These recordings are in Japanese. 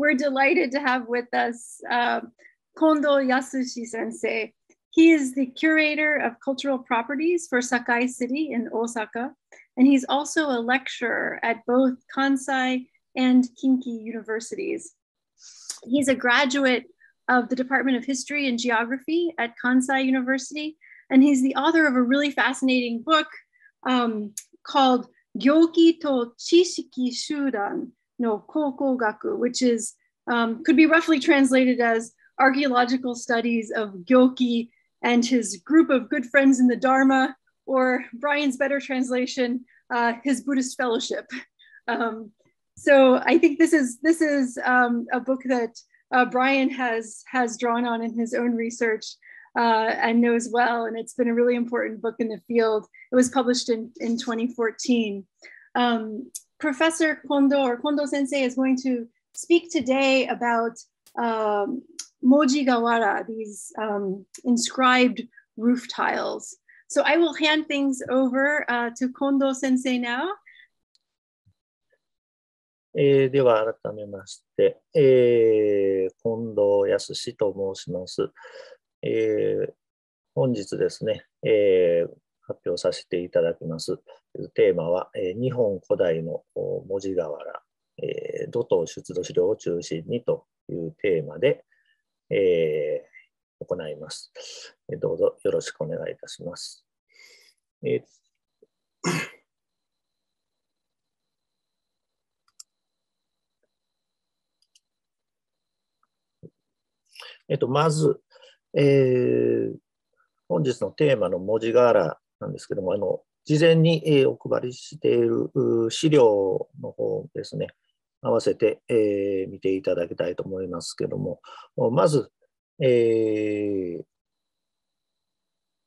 We're delighted to have with us uh, Kondo Yasushi sensei. He is the curator of cultural properties for Sakai City in Osaka, and he's also a lecturer at both Kansai and Kinki universities. He's a graduate of the Department of History and Geography at Kansai University, and he's the author of a really fascinating book um, called Gyoki to Chishiki Shudan, no kokogaku, which is um, could be roughly translated as archaeological studies of Gyoki and his group of good friends in the Dharma, or Brian's better translation, uh, his Buddhist fellowship. Um, so I think this is this is um, a book that uh, Brian has has drawn on in his own research uh, and knows well, and it's been a really important book in the field. It was published in in 2014. Um, Professor Kondo or Kondo Sensei is going to speak today about um, moji gawara, these um, inscribed roof tiles. So I will hand things over uh, to Kondo Sensei now. えー、では改めまして、えー、近藤康と申します。えー、本日ですね、えー、発表させていただきます。Eh, というテーマは、えー、日本古代の文字瓦、えー、土頭出土資料を中心にというテーマで、えー、行います、えどうぞよろしくお願いいたします。えーえっと、まず、えー、本日のテーマの文字柄なんですけども、あの事前に、えお配りしている資料の方ですね、合わせて、え見ていただきたいと思いますけども、まず、えー、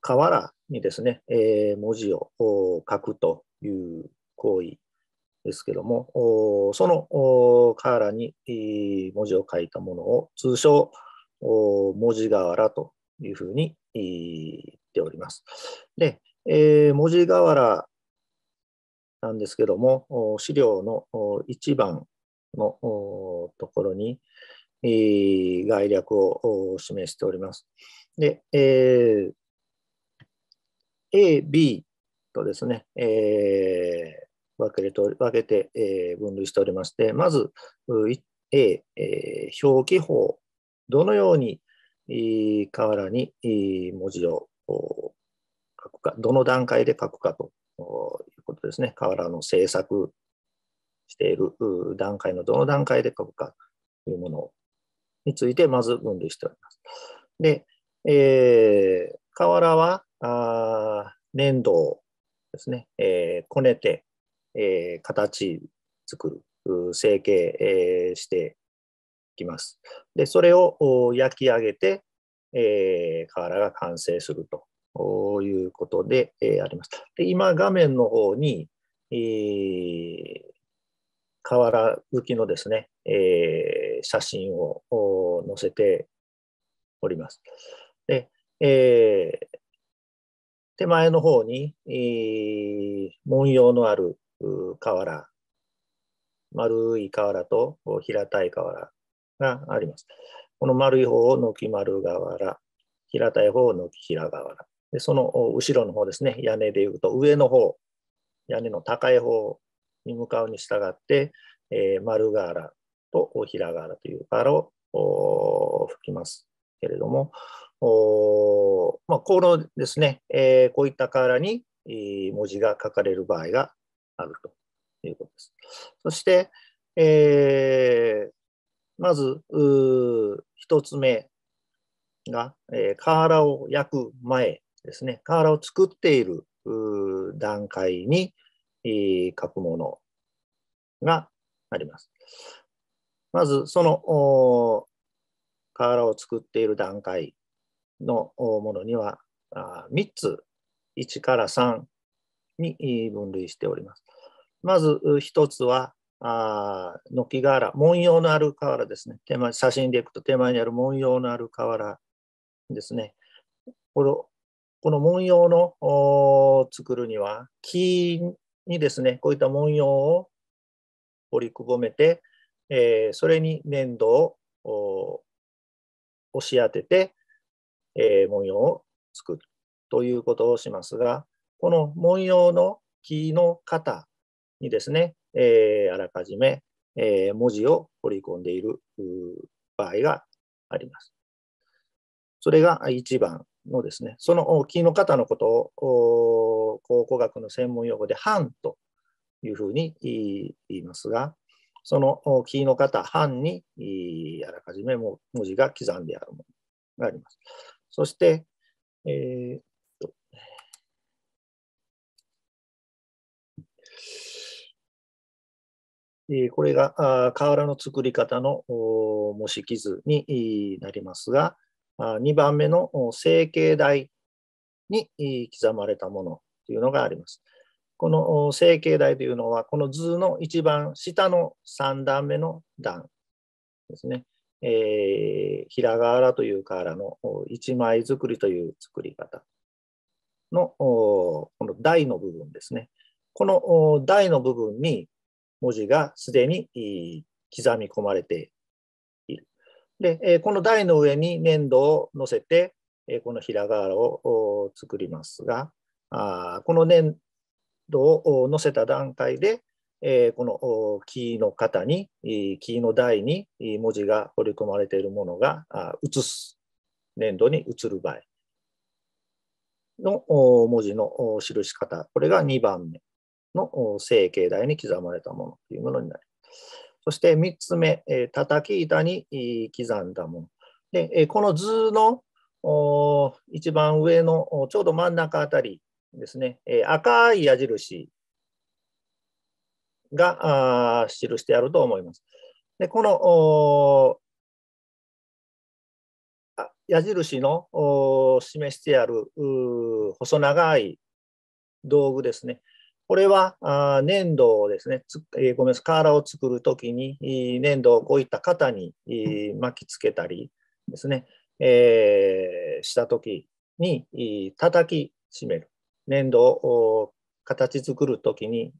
河原にですね、え文字を書くという行為ですけども、その河原に文字を書いたものを通称、文字河原というふうに言っております。で、えー、文字瓦なんですけども、資料の1番のところに、えー、概略を示しております。で、えー、A、B とですね、えー、分けて分けて、え分類しておりまして、まず A、えー、表記法、どのように瓦に文字を書くか、どの段階で書くかということですね。河原の制作している段階のどの段階で書くかというものについて、まず分類しております。で、えー、河原はあ粘土ですね、えー、こねて、えー、形作る、成形、えー、していきます。で、それを焼き上げて、えー、瓦が完成するということで、えー、ありました。で今、画面の方に、えー、瓦浮きのですね、えー、写真を載せております。でえー、手前の方に、えー、文様のある瓦、丸い瓦と平たい瓦があります。この丸い方を軒丸瓦、平たい方を軒平瓦。でその後ろの方ですね、屋根でいうと上の方、屋根の高い方に向かうに従って、えー、丸瓦と平瓦という瓦を吹きますけれども、おまあ、このですね、えー、こういった瓦に文字が書かれる場合があるということです。そして、えー、まず、1つ目が、えー、瓦を焼く前ですね、瓦を作っている段階に、え書くものがあります。まず、その瓦を作っている段階のものには、3つ、1から3に分類しております。まず1つは、軒瓦、文様のある瓦ですね。手前写真でいくと手前にある文様のある瓦ですね。ここの文様の作るには、木にですね、こういった文様を折りくぼめて、えー、それに粘土を押し当てて、えー、文様を作るということをしますが、この文様の木の型にですね、えー、あらかじめ、え文字を彫り込んでいる場合があります。それが1番、のですね、その木の方のことを考古学の専門用語で藩というふうに言いますが、その木の方、藩にあらかじめ文字が刻んであるものがあります。そして、えー、これが瓦の作り方の模式図になりますが、2番目の成形台に刻まれたものというのがあります。この成形台というのは、この図の一番下の3段目の段ですね。えー、平瓦という瓦の一枚作りという作り方のこの台の部分ですね。この台の部分に文字がすでに刻み込まれてで、えこの台の上に粘土を乗せて、えこの平瓦を作りますが、あこの粘土を乗せた段階で、えこの木の型に、木の台に文字が彫り込まれているものが移す、粘土に移る場合の文字の記し方、これが2番目の成形台に刻まれたものというものになります。そして3つ目、えー、叩き板に刻んだもの。で、えこの図の一番上のちょうど真ん中あたりですね、え赤い矢印が記してあると思います。でこの矢印の示してある細長い道具ですね。これは粘土をですね、えごめんなさい、瓦を作るときに、粘土をこういった型に巻きつけたりですね、えー、したときに叩き締める。粘土を形作るときに、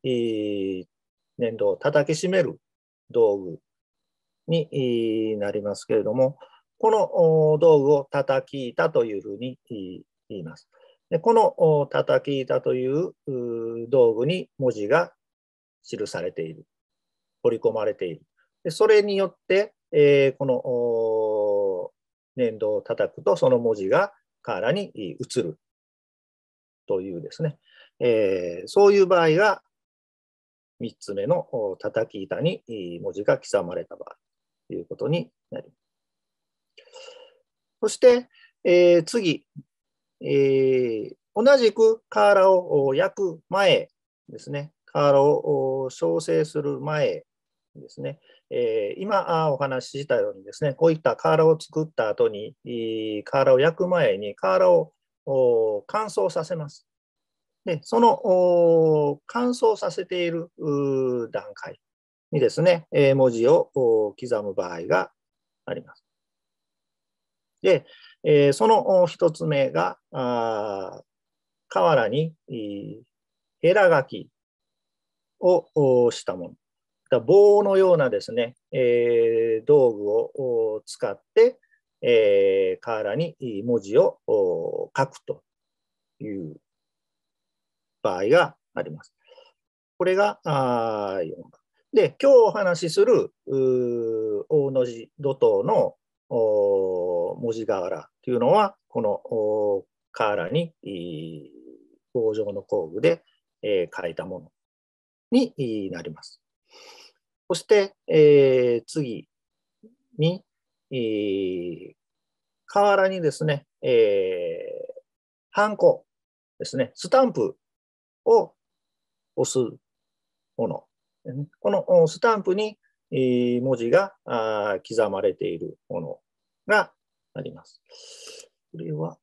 粘土を叩き締める道具になりますけれども、この道具を叩き板というふうに言います。でこの叩き板という道具に文字が記されている、彫り込まれている。でそれによって、えー、この粘土を叩くとその文字が瓦に移るというですね、えー、そういう場合が3つ目の叩き板に文字が刻まれた場合ということになります。そして、えー、次、えー、同じく瓦を焼く前ですね、瓦を焼成する前ですね、えー、今お話ししたようにですね、こういった瓦を作った後に、瓦を焼く前に瓦を乾燥させます。で、その乾燥させている段階にですね、文字を刻む場合があります。で、えー、その一つ目が、河原に、へら書きをしたもの。だ棒のようなですね、えー、道具を使って、えー、河原に文字を書くという場合があります。これがあ4番。で、今日お話しする大の字土頭の文字瓦というのは、この瓦に棒状の工具で書いたものになります。そして、えー、次に、えー、瓦にですね、えー、ハンコですね、スタンプを押すもの。このスタンプに文字が刻まれているものがあります。これは、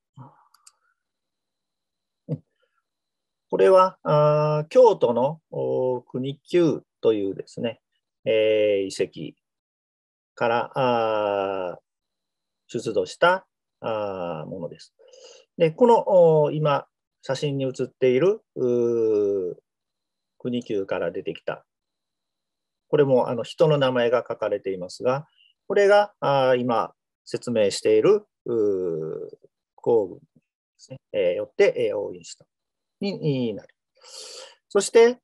これは、あ京都の国級というですね、えー、遺跡からあ出土したあものです。で、この今、写真に写っている国級から出てきた、これもあの人の名前が書かれていますが、これがあ今、説明している公文ですね、えー、よって、えー、押印したになる。そして、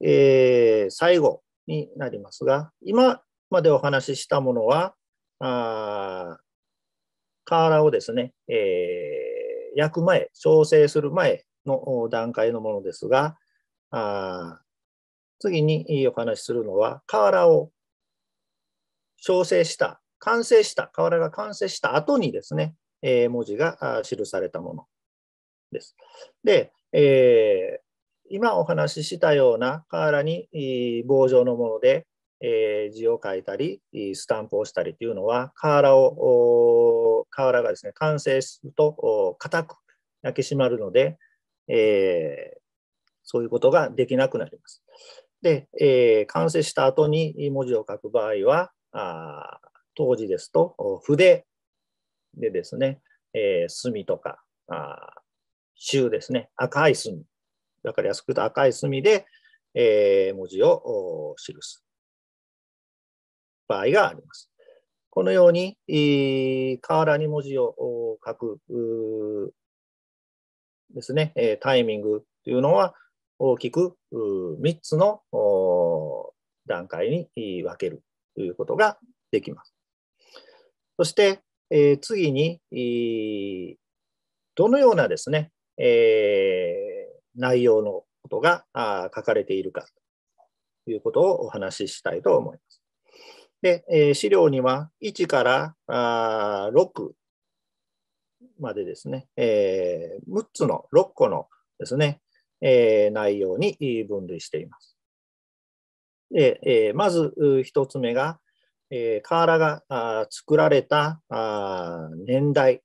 えー、最後になりますが今までお話ししたものはあ瓦をですね、えー、焼く前調整する前の段階のものですがあ次にお話しするのは瓦を調整した完成した、瓦が完成した後にですね、えー、文字が記されたものです。で、えー、今お話ししたような瓦に、棒状のもので、えー、字を書いたり、スタンプをしたりというのは、瓦を、瓦がですね、完成すると硬く焼き締まるので、えー、そういうことができなくなります。で、えー、完成した後に文字を書く場合は、あ当時ですと、筆でですね、えー、とか、あ州ですね、赤い墨だから安く言うと赤い墨で、えー、文字を記す場合があります。このように、えー、河原に文字を書くですね、えタイミングというのは大きく3つの段階に分けるということができます。そして、えー、次に、えー、どのようなですね、えー、内容のことがあ書かれているかということをお話ししたいと思います。で、えー、資料には1からあ6までですね、えー、6つの6個のですね、えー、内容に分類しています。でえー、まず1つ目が、えー、瓦があ作られたあ年代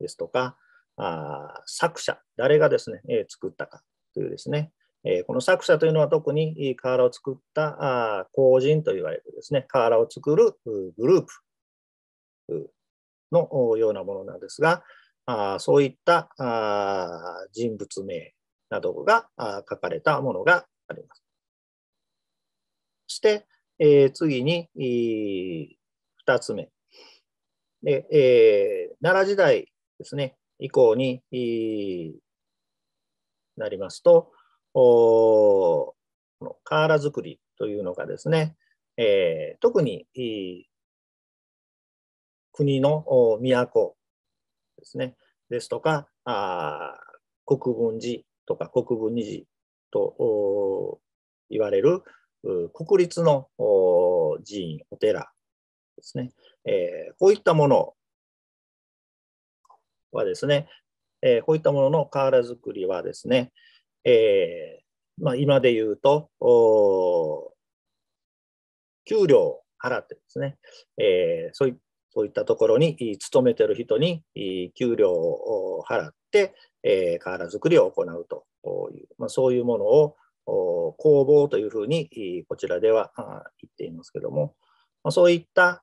ですとか、あ作者、誰がですね、えー、作ったかというですね、えー、この作者というのは特に瓦を作ったあ工人と言われるですね、瓦を作るグループのようなものなんですが、あそういったあ人物名などが書かれたものがあります。そして、えー、次に、2つ目。で、えー、奈良時代ですね、以降に、なりますと、おこの瓦作りというのがですね、えー、特に、国の都ですね、ですとか、あ国分寺とか国分二寺と言われる国立の寺院、お寺ですね、えー、こういったものはですね、えー、こういったものの瓦作りはですね、えー、まあ、今で言うと、給料を払ってですね、えそういそういったところに勤めてる人に給料を払って、えー、瓦作りを行うという、まあ、そういうものを工房というふうに、こちらでは言っていますけども、そういった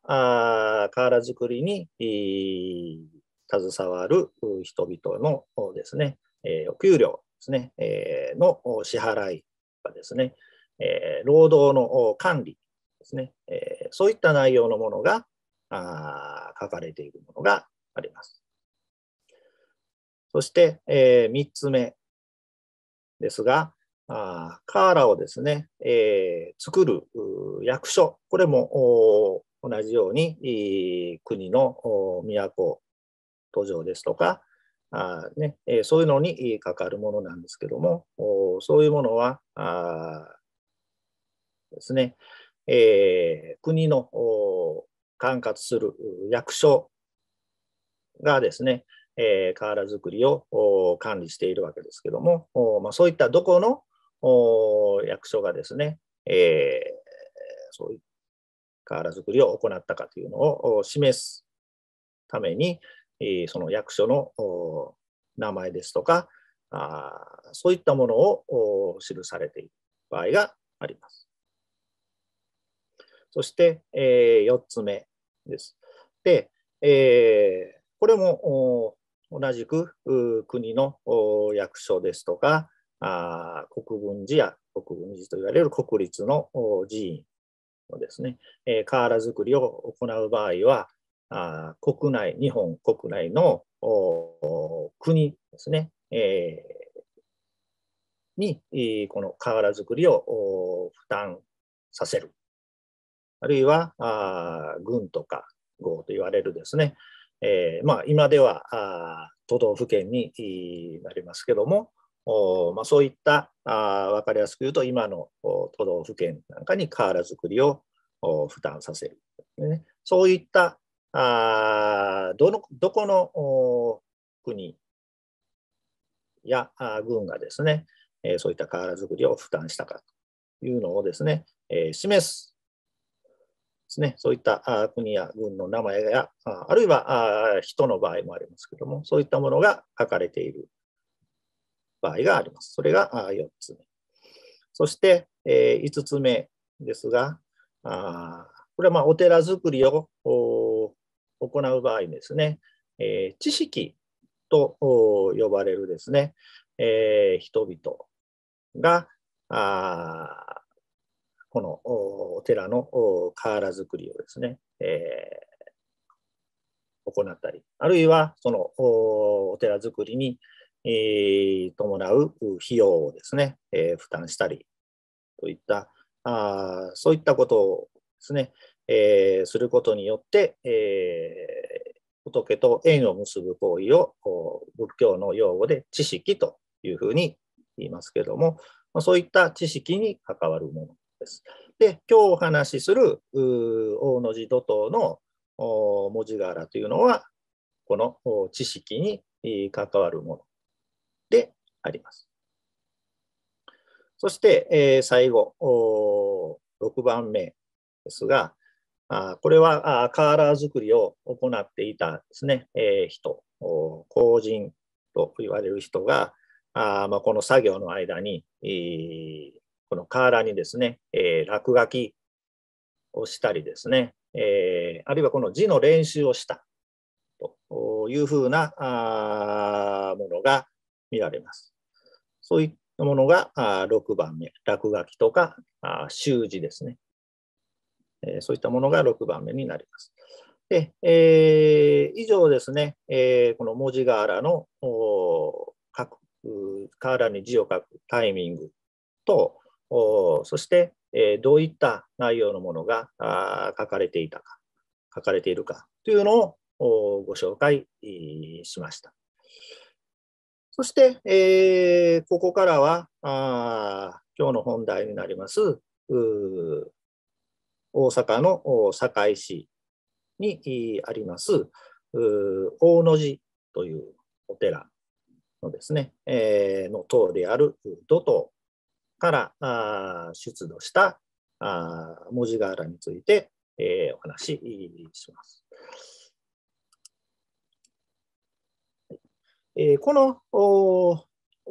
瓦作りに携わる人々のですね、お給料ですね、の支払いがですね、労働の管理ですね、そういった内容のものが書かれているものがあります。そして、3つ目ですが、あカーラをですね、えー、作る役所、これも同じように、国の都、都城ですとか、あねえそういうのにかかるものなんですけども、そういうものはですね、えー、国の管轄する役所がですね、えー、ラ作りを管理しているわけですけども、まあ、そういったどこの役所がですね、えー、そういう瓦作りを行ったかというのを示すために、えー、その役所の名前ですとかあ、そういったものを記されている場合があります。そして、えー、4つ目です。で、えー、これも同じく国の役所ですとか、あ国分寺や国分寺といわれる国立の寺院のですね、えー、瓦作りを行う場合は、あ国内、日本国内の国ですね、えー、に、この瓦作りを負担させる。あるいは、あ軍とか豪と言われるですね、えー、まあ、今ではあ都道府県になりますけども、まあ、そういったあ分かりやすく言うと今の都道府県なんかに瓦作りを負担させる、ね、そういったあどのどこの国や軍がですね、えそういった瓦作りを負担したかというのをですね、え示すですね、そういった国や軍の名前や、あるいは人の場合もありますけども、そういったものが書かれている場合があります。それが4つ目。そして、え5つ目ですが、あこれはまお寺づくりを行う場合ですね、え知識と呼ばれるですね、え人々があこのお寺の瓦作りをですね、えー、行ったりあるいはそのお寺作りにえ伴う費用をですね、え負担したりといったあそういったことをですね、えー、することによって、え仏と縁を結ぶ行為を仏教の用語で知識というふうに言いますけども、まあ、そういった知識に関わるものです。で、今日お話しする大野寺土頭の文字柄というのは、この知識に関わるものであります。そして、え最後、6番目ですが、あこれはあカーラー作りを行っていたですね、え人、工人と言われる人が、あまこの作業の間に、このカーラーにですね、え落書きをしたりですね、えあるいはこの字の練習をしたというふうなものが見られます。そういったものが6番目、落書きとか習字ですね。そういったものが6番目になります。で、えー、以上ですね、えー、この文字柄の書く、瓦に字を書くタイミングと、そして、えー、どういった内容のものが書かれていたか、書かれているかというのをご紹介しました。そして、えー、ここからはあ今日の本題になります大阪の堺市にあります大野寺というお寺のですね、えー、の塔である土塔から出土した文字瓦について、えー、お話しします。えこの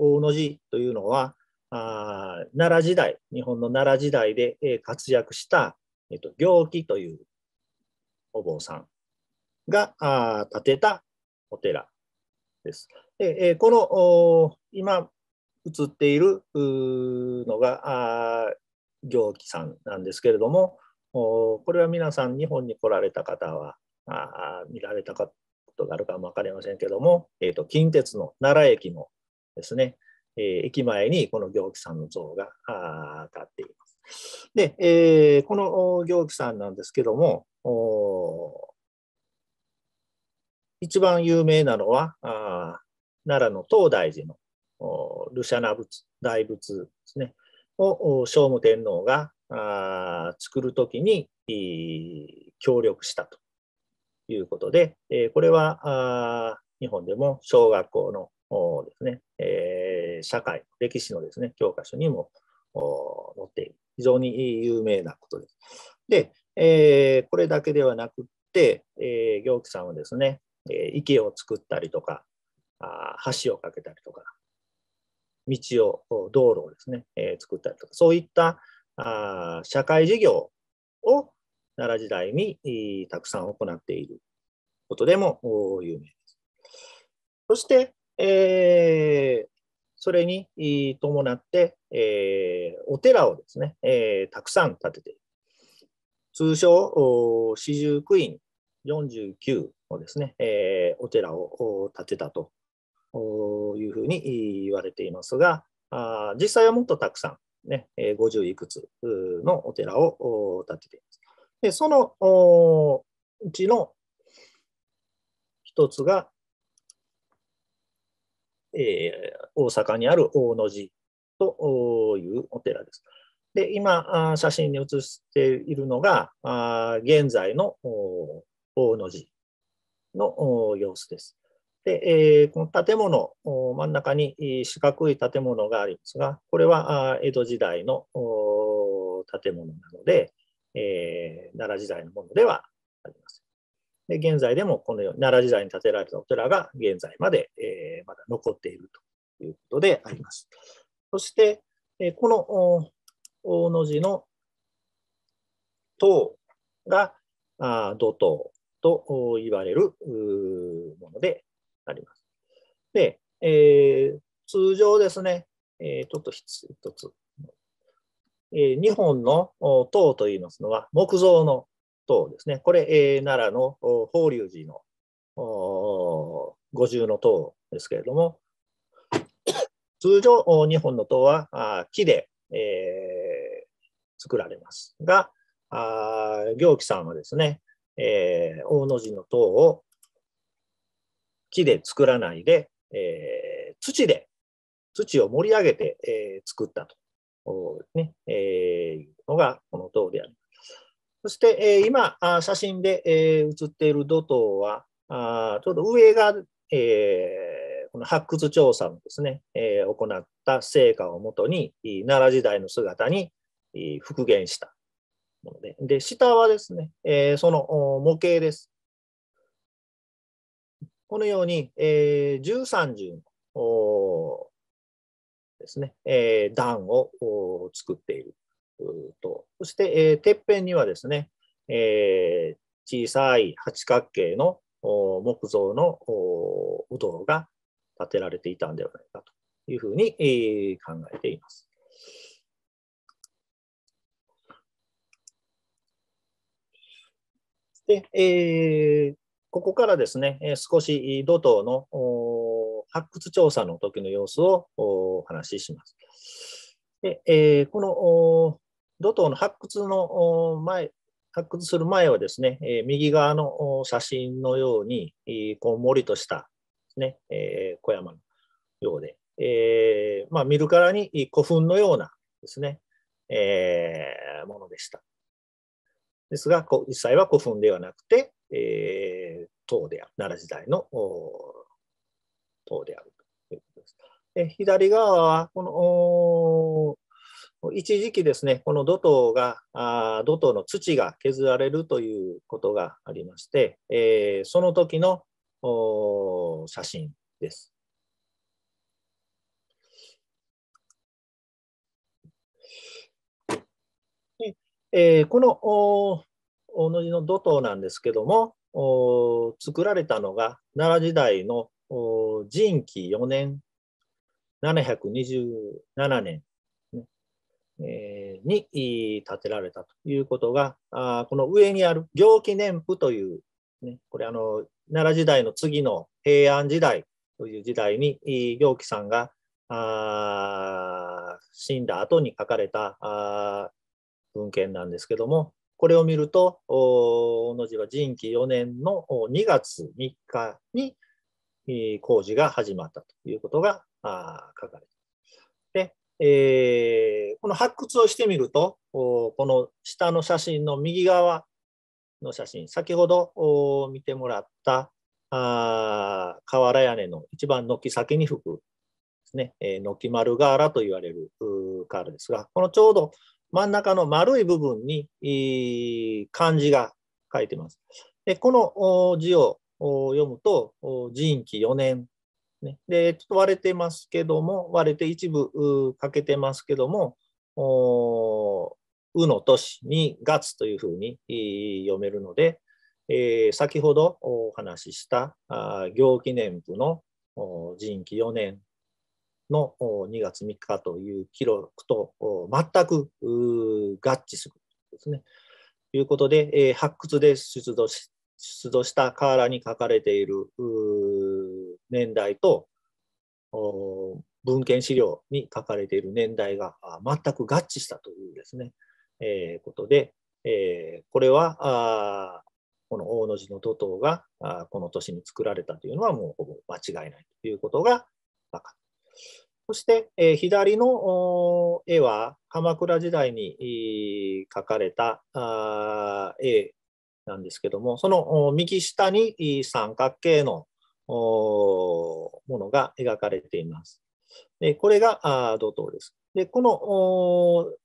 の字というのはあ奈良時代日本の奈良時代で、え活躍した、えー、と行基というお坊さんがあ建てたお寺です。でえこの今映っているのがあ行基さんなんですけれどもこれは皆さん日本に来られた方はあ見られたかとなるかも分かりませんけども、えーと、と近鉄の奈良駅のですね、えー、駅前にこの行基さんの像が立っています。で、えー、この行基さんなんですけども、一番有名なのは、あ奈良の東大寺のルシャナ仏大仏ですね、を聖武天皇があ作るときに協力したということで、えこれは日本でも小学校のですね、え社会、歴史のですね、教科書にも載っている。非常に有名なことです。で、えこれだけではなくって、え行基さんはですね、え池を作ったりとか、あ橋を架けたりとか、道を、道路をですね、え作ったりとか、そういったあ社会事業を奈良時代にたくさん行っていることでも有名です。そして、えー、それに伴って、えー、お寺をですね、えー、たくさん建てている。通称、四十九院49のですね、えー、お寺を建てたというふうに言われていますが、あ実際はもっとたくさん、ね、50いくつのお寺を建てています。で、そのうちの一つが、えー、大阪にある大野寺というお寺です。で、今、写真に写しているのが、あ現在の大野寺の様子です。で、えー、この建物、真ん中に四角い建物がありますが、これは江戸時代の建物なので、えー、奈良時代のものではありませで現在でもこのように奈良時代に建てられたお寺が現在まで、えー、まだ残っているということであります。そして、えー、この大の字の塔があ土塔と言われるものであります。で、えー、通常ですね、えー、ちょっと一つ、えー、2本の塔といいますのは、木造の塔ですね。これ、えー、奈良の法隆寺の五重の塔ですけれども、通常、2本の塔はあ木で、えー、作られますが、あ行基さんはですね、えー、大の字の塔を木で作らないで、えー、土で、土を盛り上げて、えー、作ったとねえー、のがこの通りであります。そして、えー、今、写真で、えー、写っている土塔は、あちょうど上が、えー、この発掘調査のですね、えー、行った成果をもとに、奈良時代の姿に復元したもので、で下はですね、えー、その模型です。このように、えー、13重のですね、えー、段を作っていると。そして、えー、てっぺんにはですね、えー、小さい八角形の木造のお堂が建てられていたんではないかというふうに、えー、考えています。で、えー、ここからですね、少し土塔の発掘調査の時の様子をお話しします。でえー、この土頭の発掘の前、発掘する前はですね、え右側の写真のように、えこう森としたね、え小山のようで、えー、まあ、見るからに古墳のようなですね、えー、ものでした。ですが、実際は古墳ではなくて、えー、である、奈良時代の等であるということです。で左側は、この、一時期ですね、この土頭が、あ土頭の土が削られるということがありまして、えー、その時の写真です。えー、このおの字の土塔なんですけども、作られたのが奈良時代の人気4年、727年、に建てられたということが、この上にある行基年譜という、これあの、奈良時代の次の平安時代という時代に、行基さんが死んだ後に書かれた文献なんですけども、これを見ると、おの寺は仁紀4年の2月3日に工事が始まったということが書かれています。えー、この発掘をしてみると、この下の写真の右側の写真、先ほど見てもらったあ瓦屋根の一番軒先に吹くですね、えー、軒丸瓦と言われる瓦ですが、このちょうど真ん中の丸い部分に漢字が書いてます。でこの字を読むと、人気4年、ね。で、ちょっと割れてますけども、割れて一部欠けてますけども、うの年に月というふうに読めるので、えー、先ほどお話しした行記念部の人気4年の2月3日という記録と全く合致するですね。ということで、えー、発掘で出土し出土した瓦に書かれている年代と文献資料に書かれている年代が全く合致したというですね、えー、ことで、えー、これはこの大野寺の都島がこの年に作られたというのはもうほぼ間違いないということが分かった。そして、えー、左の絵は鎌倉時代に描かれた絵なんですけども、その右下に三角形のものが描かれています。でこれが土塔です。でこの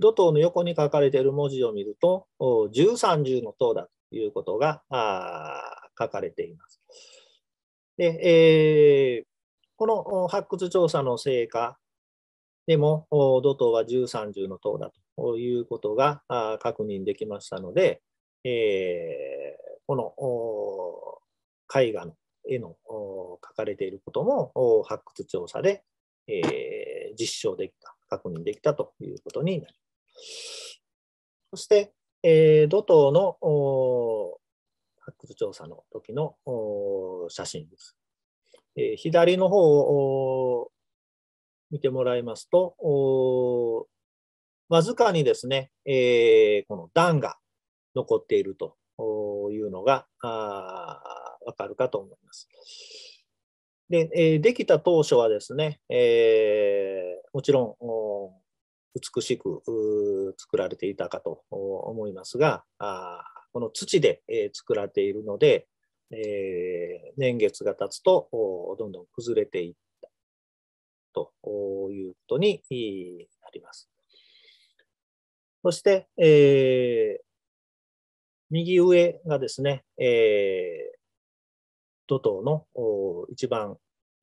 土塔の横に書かれている文字を見ると、十三0の塔だということが書かれています。でえー、この発掘調査の成果でも、土塔は十三0の塔だということが確認できましたので、えー、この絵画の絵の書かれていることも発掘調査で、えー、実証できた、確認できたということになります。そして、えー、土塔の発掘調査の時の写真です。えー、左の方を見てもらいますと、わずかにですね、えー、この段が残っているというのがわかるかと思います。で、えできた当初はですね、えー、もちろん美しく作られていたかと思いますが、あこの土で、え作られているので、えー、年月が経つとどんどん崩れていったということになります。そして、えー、右上がですね、えー、土頭の一番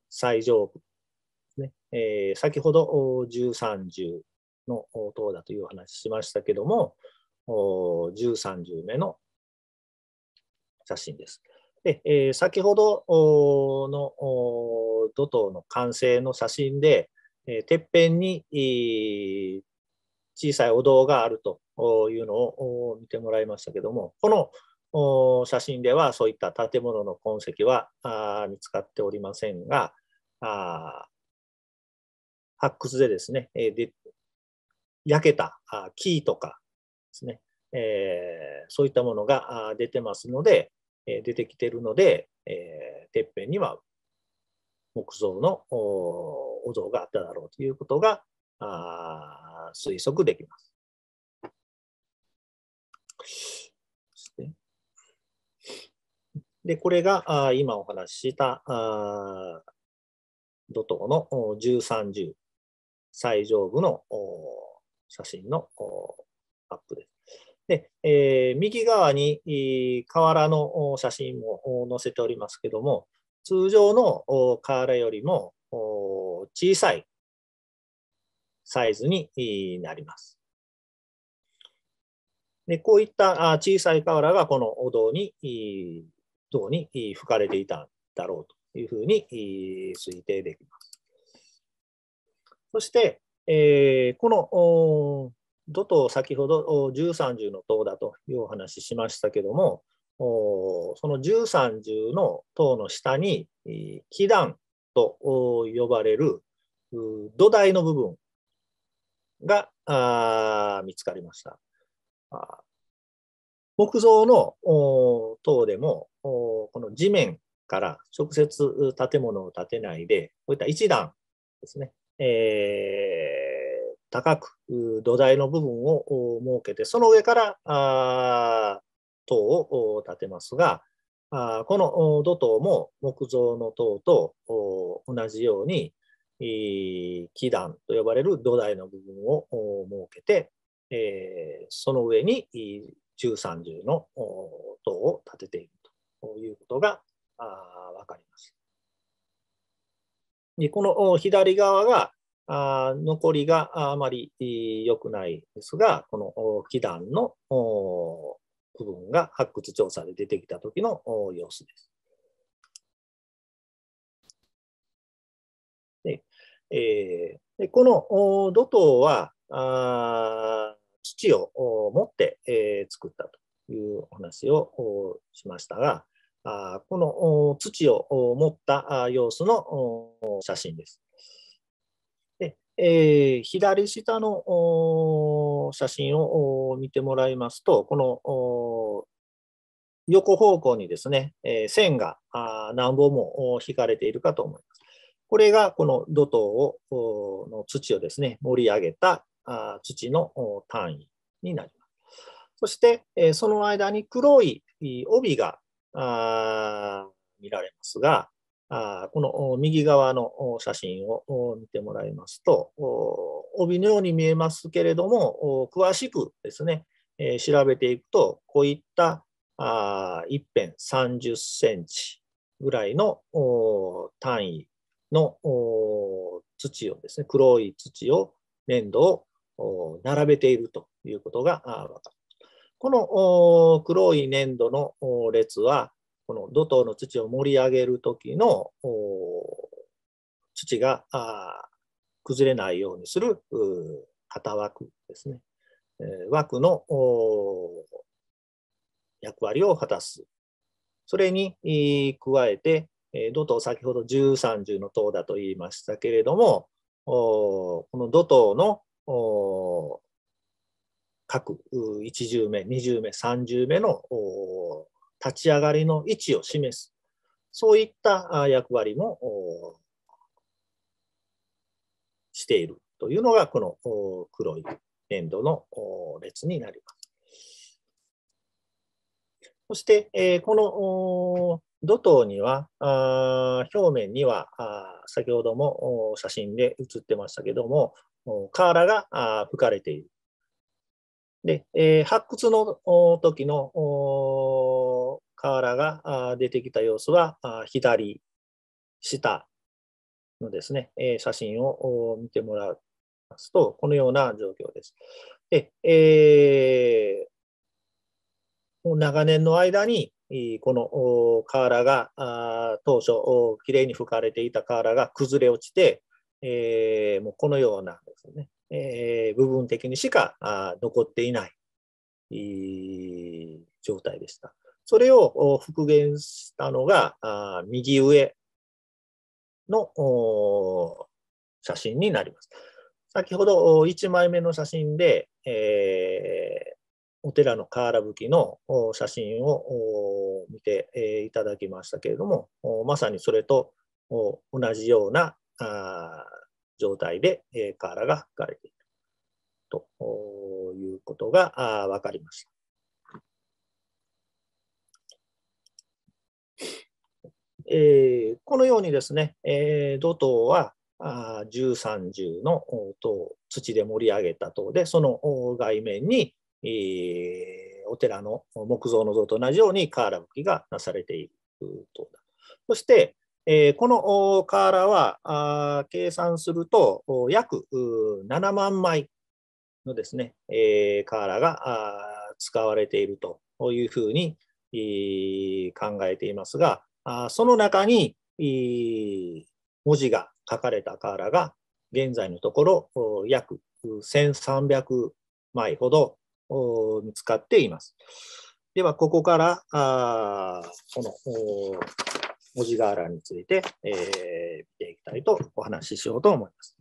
最上部ね、えー、先ほど13重の塔だという話しましたけども、13重目の写真です。で、えー、先ほどの土塔の完成の写真で、えー、てっぺんに、えー、小さいお堂があるというのを見てもらいましたけども、この写真ではそういった建物の痕跡は見つかっておりませんが、発掘でですね、で焼けた木とかですね、えー、そういったものが出てますので、出てきてるので、えー、てっぺんには木造のお像があっただろうということがあ推測できます。で、これがあ今お話ししたあ土頭の1310最上部の写真のアップです。で、えー、右側に河原の写真も載せておりますけども、通常の河原よりも小さいサイズになります。でこういった小さい瓦がこのお堂に堂に吹かれていたんだろうというふうに推定できます。そして、えー、この土塔、先ほど13重の塔だというお話ししましたけども、その13重の塔の下に、祈壇と呼ばれる土台の部分があ見つかりました。あ木造の塔でもこの地面から直接建物を建てないで、こういった一段ですね、えー、高く土台の部分を設けて、その上からあ塔を建てますが、あこの土塔も木造の塔と同じように、基壇と呼ばれる土台の部分を設けて、えー、その上に13重の塔を建てているということが分かります。でこの左側があ残りがあまり良くないですが、この基壇の部分が発掘調査で出てきた時の様子です。えー、でこの土塔はあ土を持って、えー、作ったというお話をしましたが、あこの土を持った様子の写真です。でえー、左下の写真を見てもらいますと、この横方向にですね、え線が何本も引かれているかと思います。これがこの土塔をの土をですね、盛り上げた土の単位になります。そして、その間に黒い帯が見られますが、この右側の写真を見てもらいますと、帯のように見えますけれども、詳しくですね、調べていくと、こういった一辺30センチぐらいの単位の土をですね、黒い土を、粘土を並べているということが分かる。この黒い粘土の列は、この土塔の土を盛り上げるときの土が崩れないようにする型枠ですね。枠の役割を果たす。それに加えて、えー、土頭、先ほど十三十の塔だと言いましたけれども、この土頭の各一十目、二十目、三十目の立ち上がりの位置を示す、そういった役割もしているというのが、この黒い粘土の列になります。そして、えこの土塔には、あ表面にはあ先ほども写真で写ってましたけども、瓦があ吹かれている。で、えー、発掘の時の瓦が出てきた様子は、左下のですね、え写真を見てもらいますと、このような状況です。でえー長年の間に、この瓦が、当初、きれいに拭かれていた瓦が崩れ落ちて、えー、もうこのようなですね、えー、部分的にしか残っていない、状態でした。それを復元したのが、右上の写真になります。先ほど1枚目の写真で、えお寺の瓦葺きの写真を見ていただきましたけれども、まさにそれと同じような状態で瓦が吹かれているということが分かりました。えー、このようにですね、土塔は十三重の塔土で盛り上げた塔でその外面にえお寺の木造の像と同じように瓦葺きがなされているとそして、えこの瓦はあ計算すると約7万枚のですね、えー、瓦が使われているというふうに、考えていますが、あその中に、文字が書かれた瓦が現在のところ約1300枚ほど見つかっています。では、ここから、あこの文字瓦について、えー、見ていきたいとお話ししようと思います。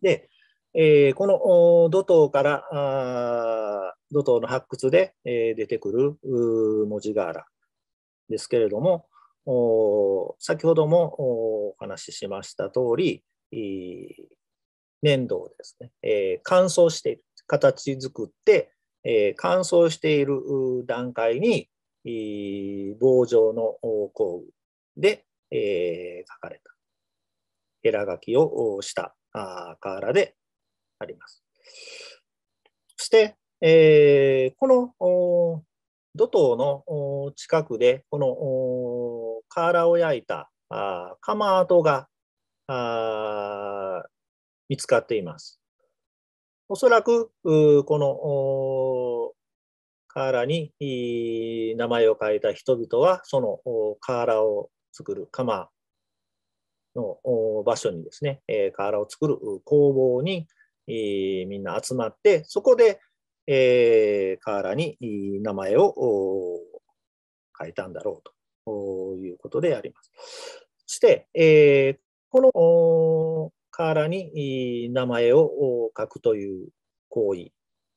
で、えー、この土頭から土頭の発掘で、えー、出てくる文字瓦ですけれども、お先ほどもお話ししました通り、粘土をですね、えー、乾燥している。形作って、えー、乾燥している段階に、えー、棒状の工具で、えー、書かれた。ヘラ書きをした瓦であります。そして、えー、この土塔の近くで、この瓦を焼いた釜跡が見つかっています。おそらく、このカーラに名前を変えた人々は、そのカーラを作る釜の場所にですね、カーラを作る工房にみんな集まって、そこでカーラに名前を変えたんだろうということであります。そして、この瓦に名前を書くという行為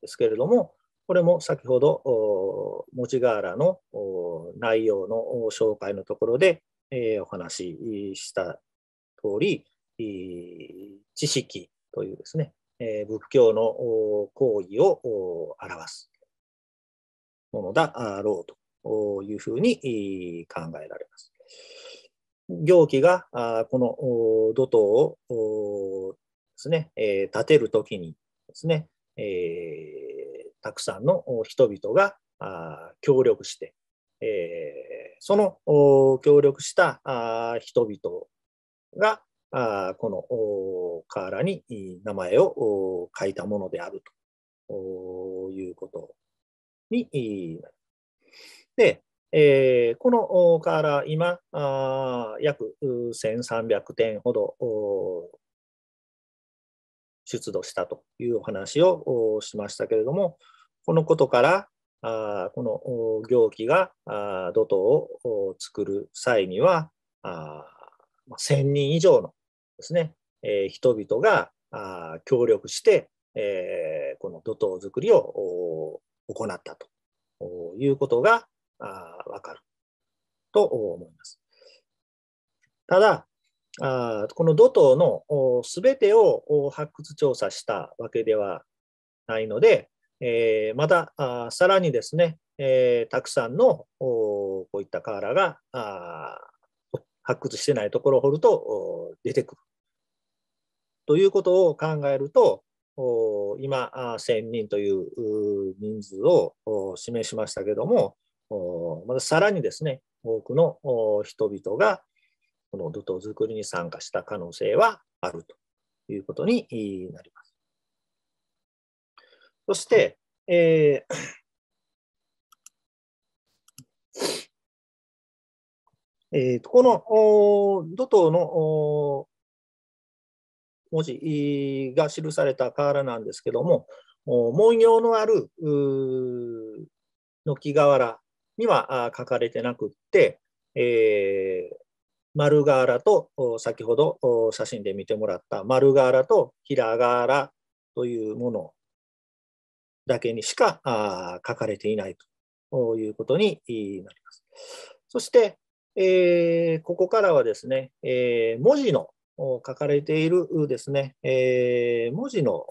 ですけれども、これも先ほど、文字柄の内容の紹介のところでお話しした通り、知識というですね、仏教の行為を表すものだろうというふうに考えられます。行基がこの土塔をですね、え建てるときにですね、えたくさんの人々が協力して、えその協力した人々がこの河原に名前を書いたものであるということになります。で、えー、このから今、約1300点ほど出土したというお話をしましたけれども、このことから、あこの行基があ土塔を作る際には、あ1000人以上のですね、えー、人々があ協力して、えー、この土塔作りを行ったということがあかると思います。ただ、あこの土頭のすべてを発掘調査したわけではないので、えー、またあさらにですね、えー、たくさんのこういった瓦があ発掘してないところを掘ると出てくる。ということを考えると、今、1000人という人数を示しましたけども、またさらにですね、多くの人々がこの土塔作りに参加した可能性はあるということになります。そして、えーえー、この土塔の文字が記された瓦なんですけども、文様のある軒瓦には書かれてなくって、えー、丸瓦と先ほど写真で見てもらった丸瓦と平柄というものだけにしか書かれていないということになります。そして、えー、ここからはですね、えー、文字の書かれているですね、えー、文字の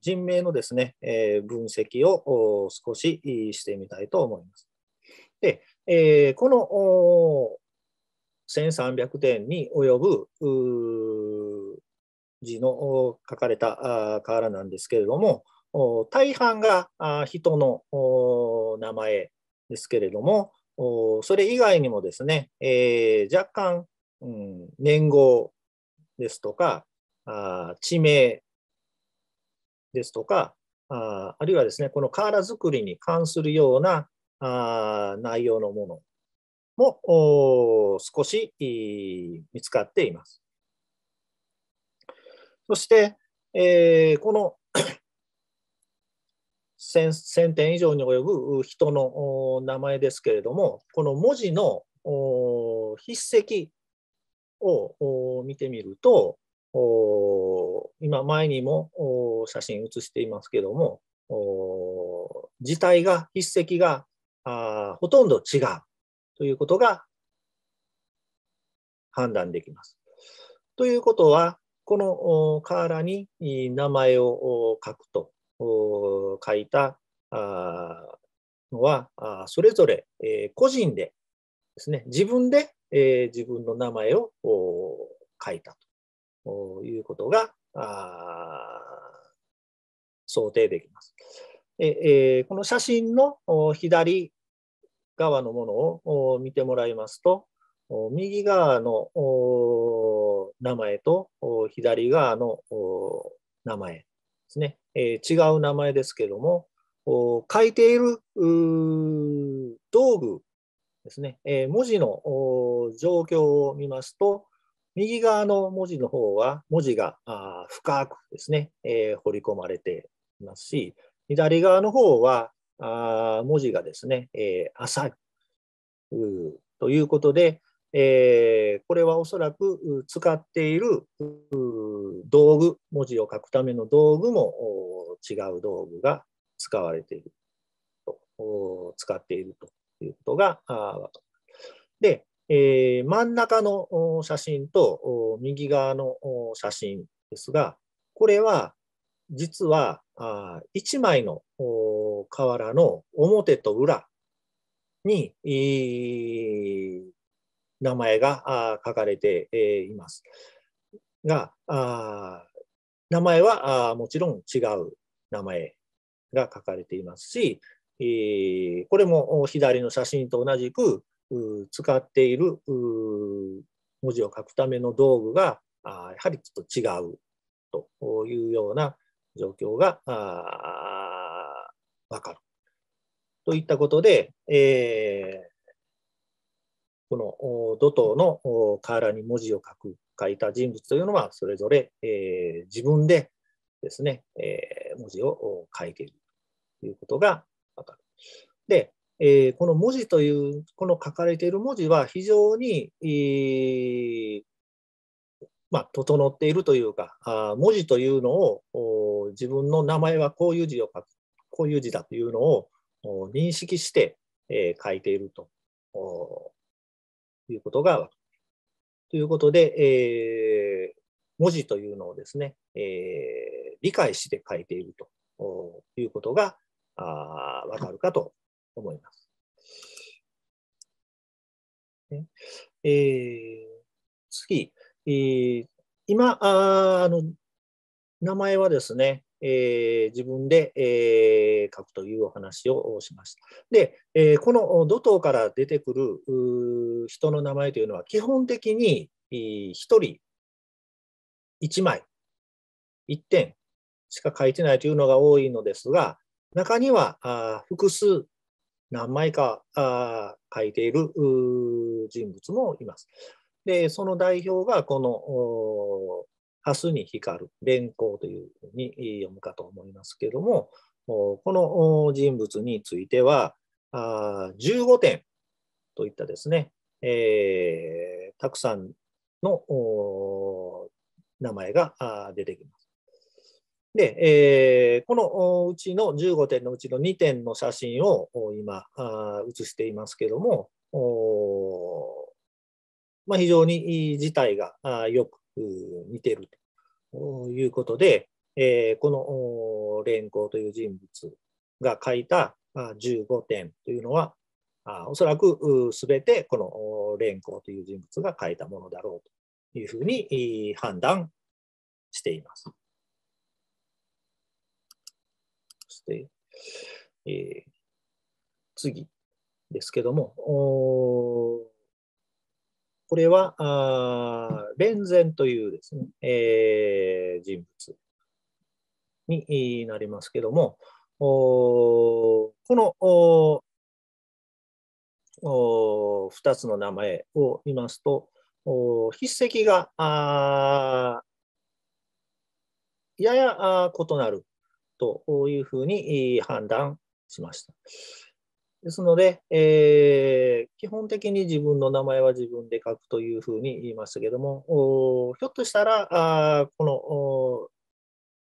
人名のですね、えー、分析を少ししてみたいと思います。で、えー、この1300点に及ぶ字の書かれたからなんですけれども、大半が人の名前ですけれども、それ以外にもですね、えー、若干、うん、年号ですとか、あ地名ですとかあ、あるいはですね、この瓦作りに関するようなあ内容のものも少し見つかっています。そして、えー、この 1000, 点以上に及ぶ人の名前ですけれども、この文字の筆跡を見てみると、今、前にも写真写していますけれども、字体が、筆跡があほとんど違うということが判断できます。ということは、このカーラに名前を書くと書いたのは、それぞれ個人でですね、自分で自分の名前を書いたということが想定できます。この写真の左側のものを見てもらいますと、右側の名前と左側の名前ですね、え違う名前ですけども、書いている道具ですね、え文字の状況を見ますと、右側の文字の方は、文字が深くですね、え彫り込まれていますし、左側の方はあ文字がですね、えー、浅いということで、えー、これはおそらく使っている道具、文字を書くための道具も違う道具が使われていると、使っているということが分かる。で、えー、真ん中の写真と右側の写真ですが、これは実はあ1枚の瓦の表と裏に、名前が書かれて、います。が、名前はもちろん違う名前が書かれていますし、えこれも左の写真と同じく使っている文字を書くための道具がやはりちょっと違うというような状況がわかる。といったことで、えー、この土頭の河原に文字を書く、書いた人物というのは、それぞれ、えー、自分でですね、えー、文字を書いているということがわかる。で、えー、この文字という、この書かれている文字は非常に、えー、まあ、整っているというか、あ文字というのを自分の名前はこういう字を書く、こういう字だというのを認識して、えー、書いているということがということで、えー、文字というのをですね、えー、理解して書いているということがわかるかと思います。ねえー、次、えー、今あ、あの、名前はですね、えー、自分で、えー、書くというお話をしました。で、えー、この土頭から出てくる人の名前というのは基本的に、え1人1枚1点しか書いてないというのが多いのですが中にはあ複数何枚かあ書いている人物もいます。で、その代表がこの、ハスに光る連光というふうに読むかと思いますけども、この人物については、15点といったですね、えー、たくさんの名前が出てきます。で、えー、このうちの15点のうちの2点の写真を今写していますけども、まあ、非常に事態がよく似ているということで、えこの連行という人物が書いた15点というのは、おそらくすべてこの連行という人物が書いたものだろうというふうに判断しています。そして、えー、次ですけども、これは、あベンゼンというですね、えー、人物になりますけども、おこのおお2つの名前を見ますと、お筆跡があやや異なるというふうに判断しました。ですので、えー、基本的に自分の名前は自分で書くというふうに言いましたけども、ひょっとしたら、あこの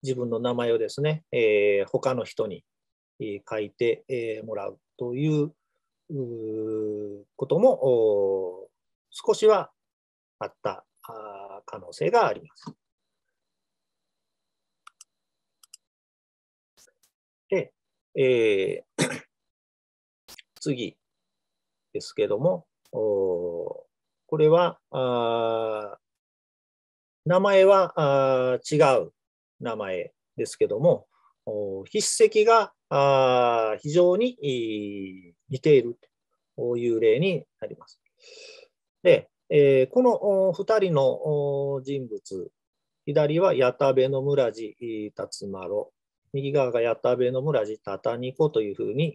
自分の名前をですね、えー、他の人に、え書いて、えもらうということも少しはあった可能性があります。で、えー、次ですけども、これは、名前は違う名前ですけども、筆跡が非常に似ているという例になります。で、えこの2人の人物、左は矢田部の村地辰丸、右側が八田部の村地畳ニ子というふうに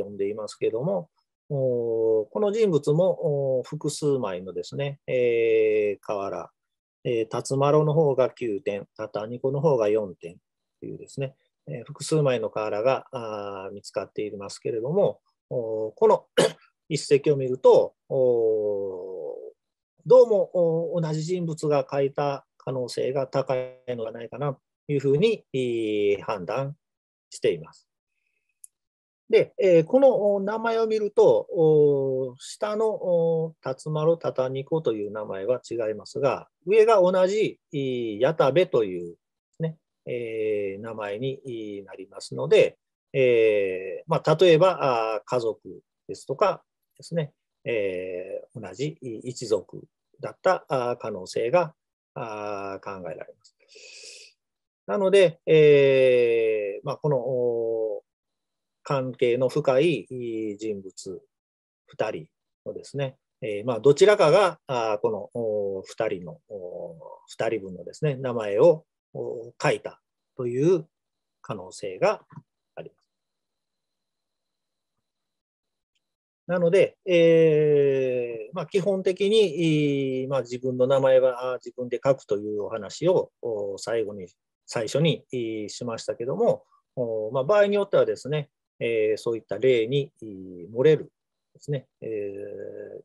呼んでいますけれども、この人物も複数枚のですね、えー、瓦、えー、辰丸の方が9点、畳ニ子の方が4点というですね、えー、複数枚の瓦が見つかっていますけれども、この 一石を見ると、どうも同じ人物が書いた可能性が高いのではないかないうふうに判断しています。で、この名前を見ると、下のたつまろたたにこという名前は違いますが、上が同じ矢田部というね、名前になりますので、えまあ、例えば家族ですとかですね、え同じ一族だった可能性が考えられます。なので、えーまあ、この関係の深い人物2人のですね、えーまあ、どちらかがあこの2人の2人分のですね名前を書いたという可能性があります。なので、えーまあ、基本的に、まあ、自分の名前は自分で書くというお話を最後に最初にしましたけども、まあ、場合によってはですね、えー、そういった例に漏れるですね、えー、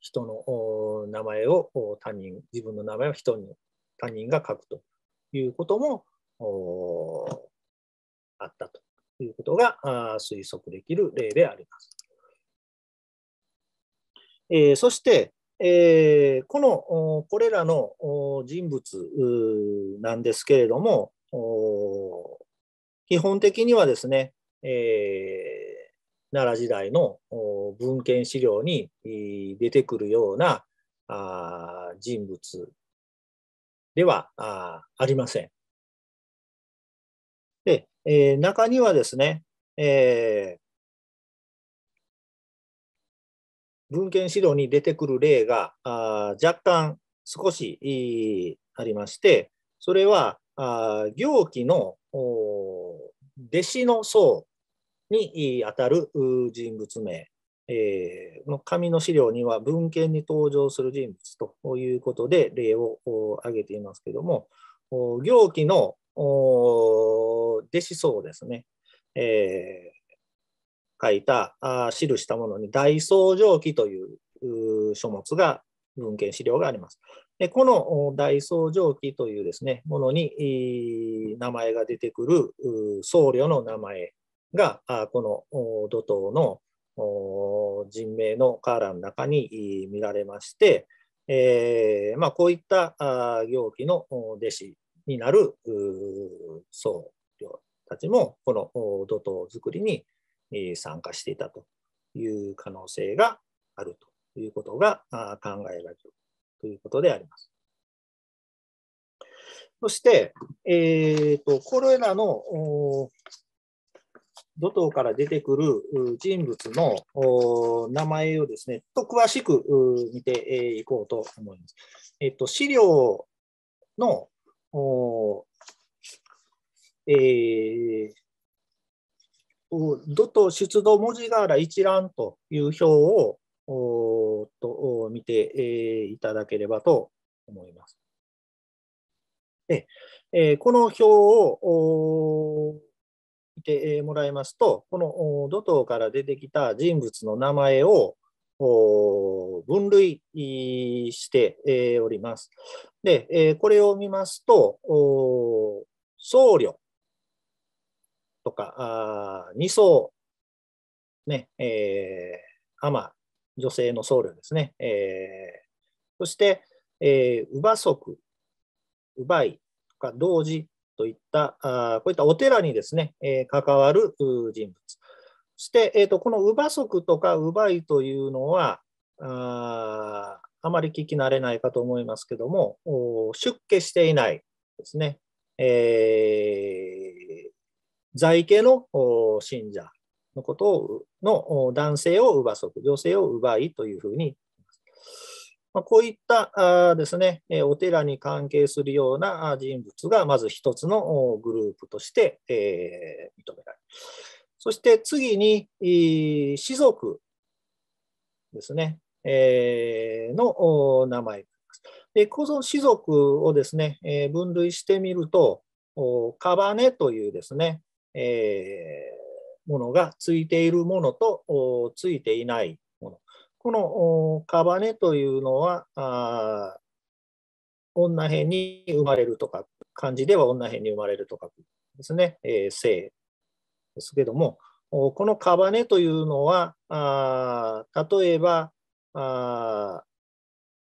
人の名前を他人、自分の名前を人に他人が書くということもあったということが推測できる例であります。えー、そして、えー、このこれらの人物なんですけれども、基本的にはですね、えー、奈良時代の文献資料に出てくるようなあ人物ではあありません。で、えー、中にはですね、えー、文献資料に出てくる例があ若干少しありまして、それはあ行基の弟子の僧に当たる人物名、えー、の紙の資料には文献に登場する人物ということで例を挙げていますけども、行基の弟子僧ですね、えー書いた、あ記したものに、大相乗記という書物が、文献資料があります。でこの大相乗記というですね、ものに名前が出てくる僧侶の名前が、この土頭の人名のカーラの中に見られまして、えー、まあ、こういった行基の弟子になる僧侶たちもこの土頭作りに参加していたという可能性があるということが考えられるということであります。そして、えーと、これらの土頭から出てくる人物の名前をですね、と詳しく見ていこうと思います。えっと、資料の、えー、度と湿度文字柄一覧という表をと見ていただければと思います。でえこの表を見てもらいますと、この土頭から出てきた人物の名前を分類しております。で、これを見ますと、僧侶、とか、あ2層、ね、えー、アマ、女性の僧侶ですね。えー、そして、えー、乳母足、乳母医とか同時といったあ、こういったお寺にですね、えー、関わる人物。そして、えーと、この乳母足とか乳母医というのはあ、あまり聞き慣れないかと思いますけども、出家していないですね、えー、在家の信者のことを、の男性を奪足、女性を奪いというふうにまあ、こういったですね、お寺に関係するような人物が、まず一つのグループとして、えー、認められる。そして次に、士族ですね、えー、の名前で、この士族をですね、分類してみると、カバネというですね、えー、ものがついているものとついていないもの。このカバネというのは、女辺に生まれるとか、漢字では女辺に生まれるとかですね、えー、性ですけども、このカバネというのは、あ例えばあ、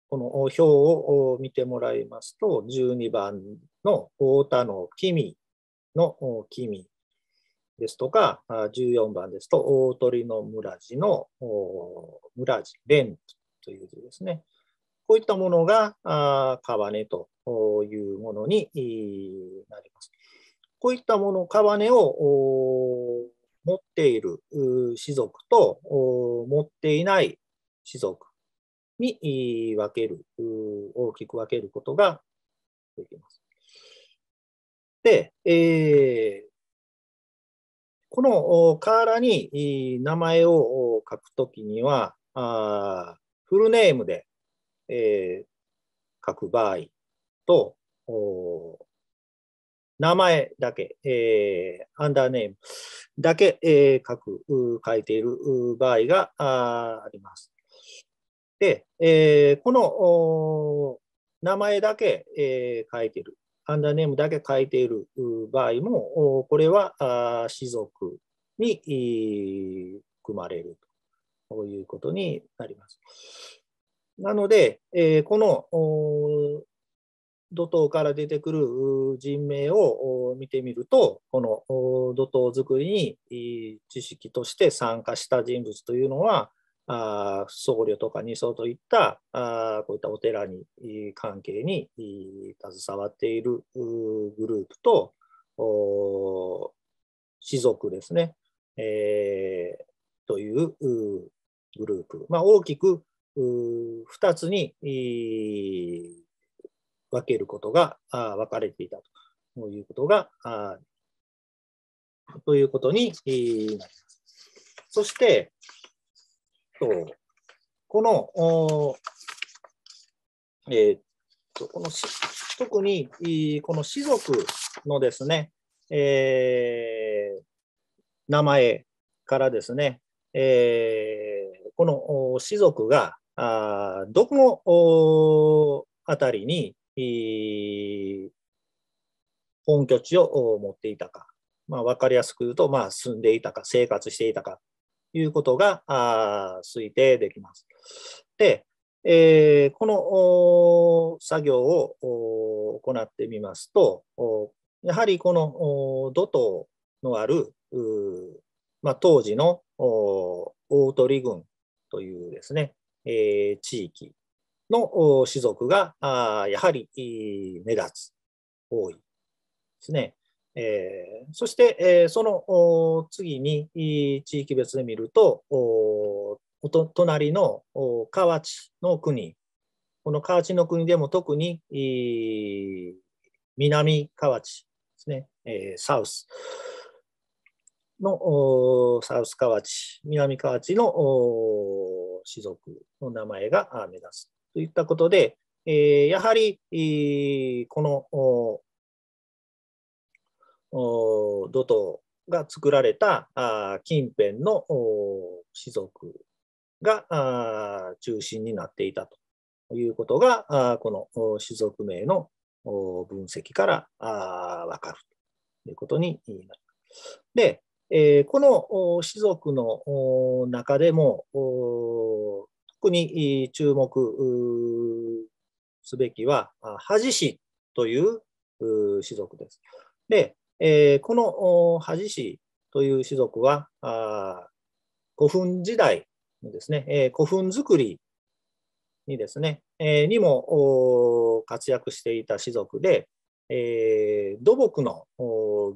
この表を見てもらいますと、12番の太田の君の君ですとか、14番ですと、大鳥の村地の村地連という字ですね。こういったものが、カバネというものになります。こういったもの、カバネを持っている士族と持っていない士族に分ける、大きく分けることができます。で、えーこのカーラに名前を書くときには、フルネームで、え書く場合と、名前だけ、えアンダーネームだけ、え書く、書いている場合があります。で、えこの名前だけ、え書いているアンダーネームだけ書いている場合も、これは氏族に含まれるということになります。なので、この土頭から出てくる人名を見てみると、この土頭作りに知識として参加した人物というのは、あ僧侶とか二僧といったあこういったお寺に関係に携わっているグループとお士族ですね、えー、というグループ、まあ、大きく2つに分けることが分かれていたということがということになります。そして、と、この、えー、っと、この特に、この士族のですね、えー、名前からですね、えー、この士族があどこあたりに、えー、本拠地を持っていたか、まあ、分かりやすく言うと、まあ、住んでいたか、生活していたかいうことが推定できます。で、えー、この作業を行ってみますと、やはりこの土頭のある、まあ、当時の大鳥郡というですね、えー、地域の士族がやはり目立つ、多いですね。えー、そして、えー、その次に地域別で見ると、お隣の河内の国、この河内の国でも特に、南河内ですね、えー、サウスのサウス河内、南河内の氏族の名前が目立つといったことで、えー、やはり、えー、この土塔が作られた近辺の士族が中心になっていたということが、この士族名の分析からわかるということになります。で、えこの士族の中でも、特に注目すべきは、恥氏という士族です。で、えー、この恥氏という氏族は、あ古墳時代ですね、えー、古墳作りにですね、えー、にも活躍していた氏族で、えー、土木の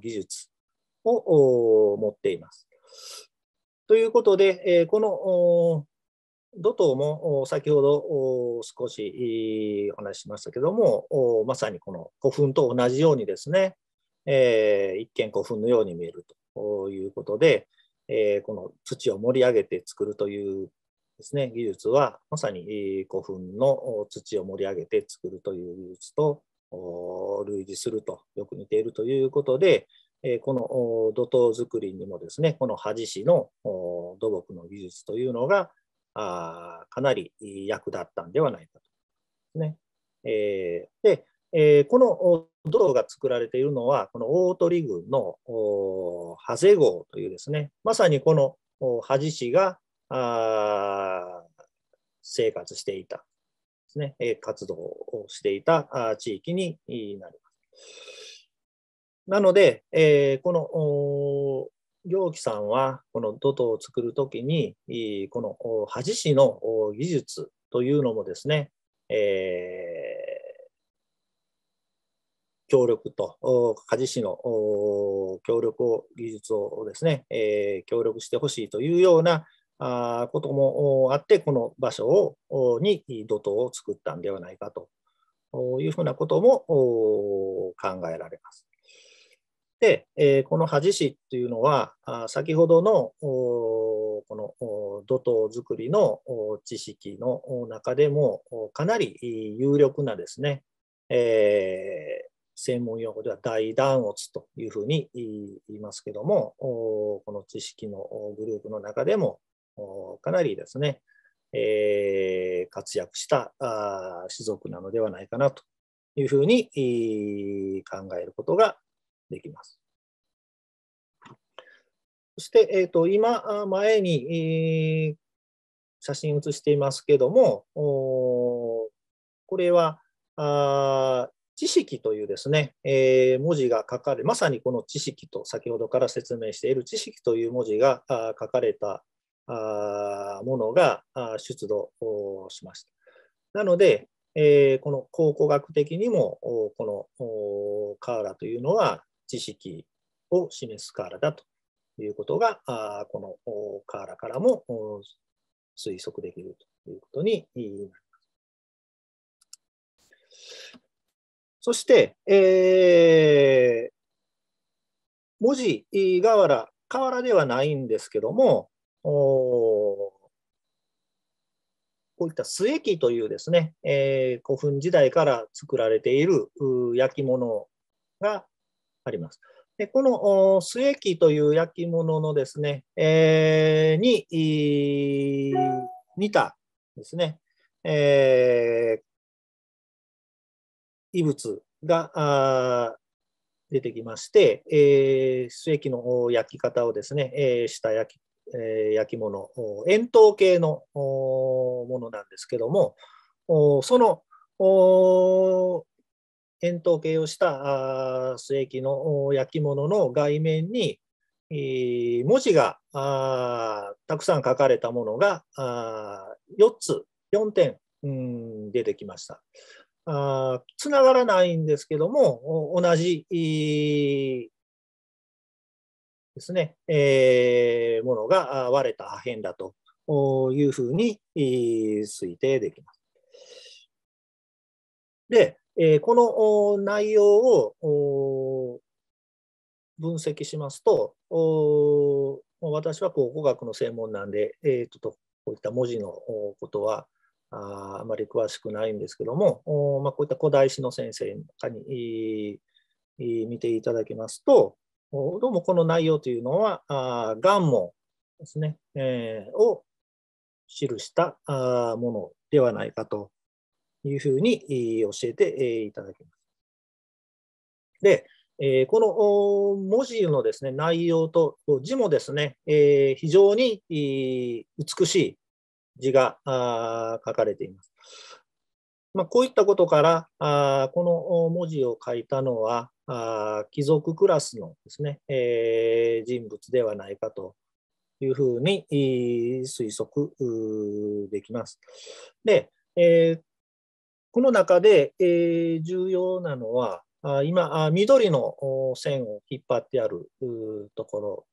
技術を持っています。ということで、えー、この土頭も先ほど少しお話ししましたけども、まさにこの古墳と同じようにですね、えー、一見古墳のように見えるということで、えー、この土を盛り上げて作るというですね、技術はまさに古墳の土を盛り上げて作るという技術と類似するとよく似ているということで、この土塔作りにもですね、この恥師の土木の技術というのがかなり役立ったんではないかと。ねえー、で、えー、この路が作られているのは、この大鳥郡のハゼ号というですね、まさにこの恥氏が生活していたですね、活動をしていた地域になります。なので、えー、この行基さんは、この土塔を作るときに、この恥氏の技術というのもですね、えー協力と、鍛冶師の協力を、技術をですね、えー、協力してほしいというようなあこともあって、この場所をに土塔を作ったんではないかというふうなことも考えられます。で、えー、この恥師っていうのは、あ先ほどのこの土塔作りの知識の中でもかなり有力なですね、え専門用語では大断圧というふうに言いますけども、この知識のグループの中でもかなりですね、えー、活躍した種族なのではないかなというふうに、考えることができます。そして、えーと、と今前に、えー、写真写していますけども、これはあ知識というですね、えー、文字が書かれ、まさにこの知識と先ほどから説明している知識という文字が書かれたものが出土しました。なので、えー、この考古学的にもこのカーラというのは知識を示すカーラだということがこのカーラからも推測できるということになります。そして、えー、文字河原、河原ではないんですけども、こういった末木というですね、えー、古墳時代から作られている焼き物があります。でこの末木という焼き物のですね、えー、に、似たですね、えー、異物が出てきまして、えー、ス液の焼き方をですね、えー、した焼き,、えー、焼き物、円筒形のものなんですけども、その円筒形をした素液の焼き物の外面に、文字がたくさん書かれたものが4つ、4点、出てきました。あつながらないんですけども、同じ、ですね、えー、ものが割れた破片だというふうに推定できます。で、えー、この内容を分析しますと、私は考古学の専門なんで、えー、とこういった文字のことはああまり詳しくないんですけども、おまあ、こういった古代史の先生とかに見ていただきますと、どうもこの内容というのは、あ元門ですね、えー、を記したあものではないかというふうに教えていただきます。で、えー、この文字のですね内容と字もですね、えー、非常に美しい字が書かれています。まあ、こういったことから、あこの文字を書いたのは、貴族クラスのですね、えー、人物ではないかというふうに推測できます。で、えー、この中で、え重要なのは、あ今あ、緑の線を引っ張ってあるところ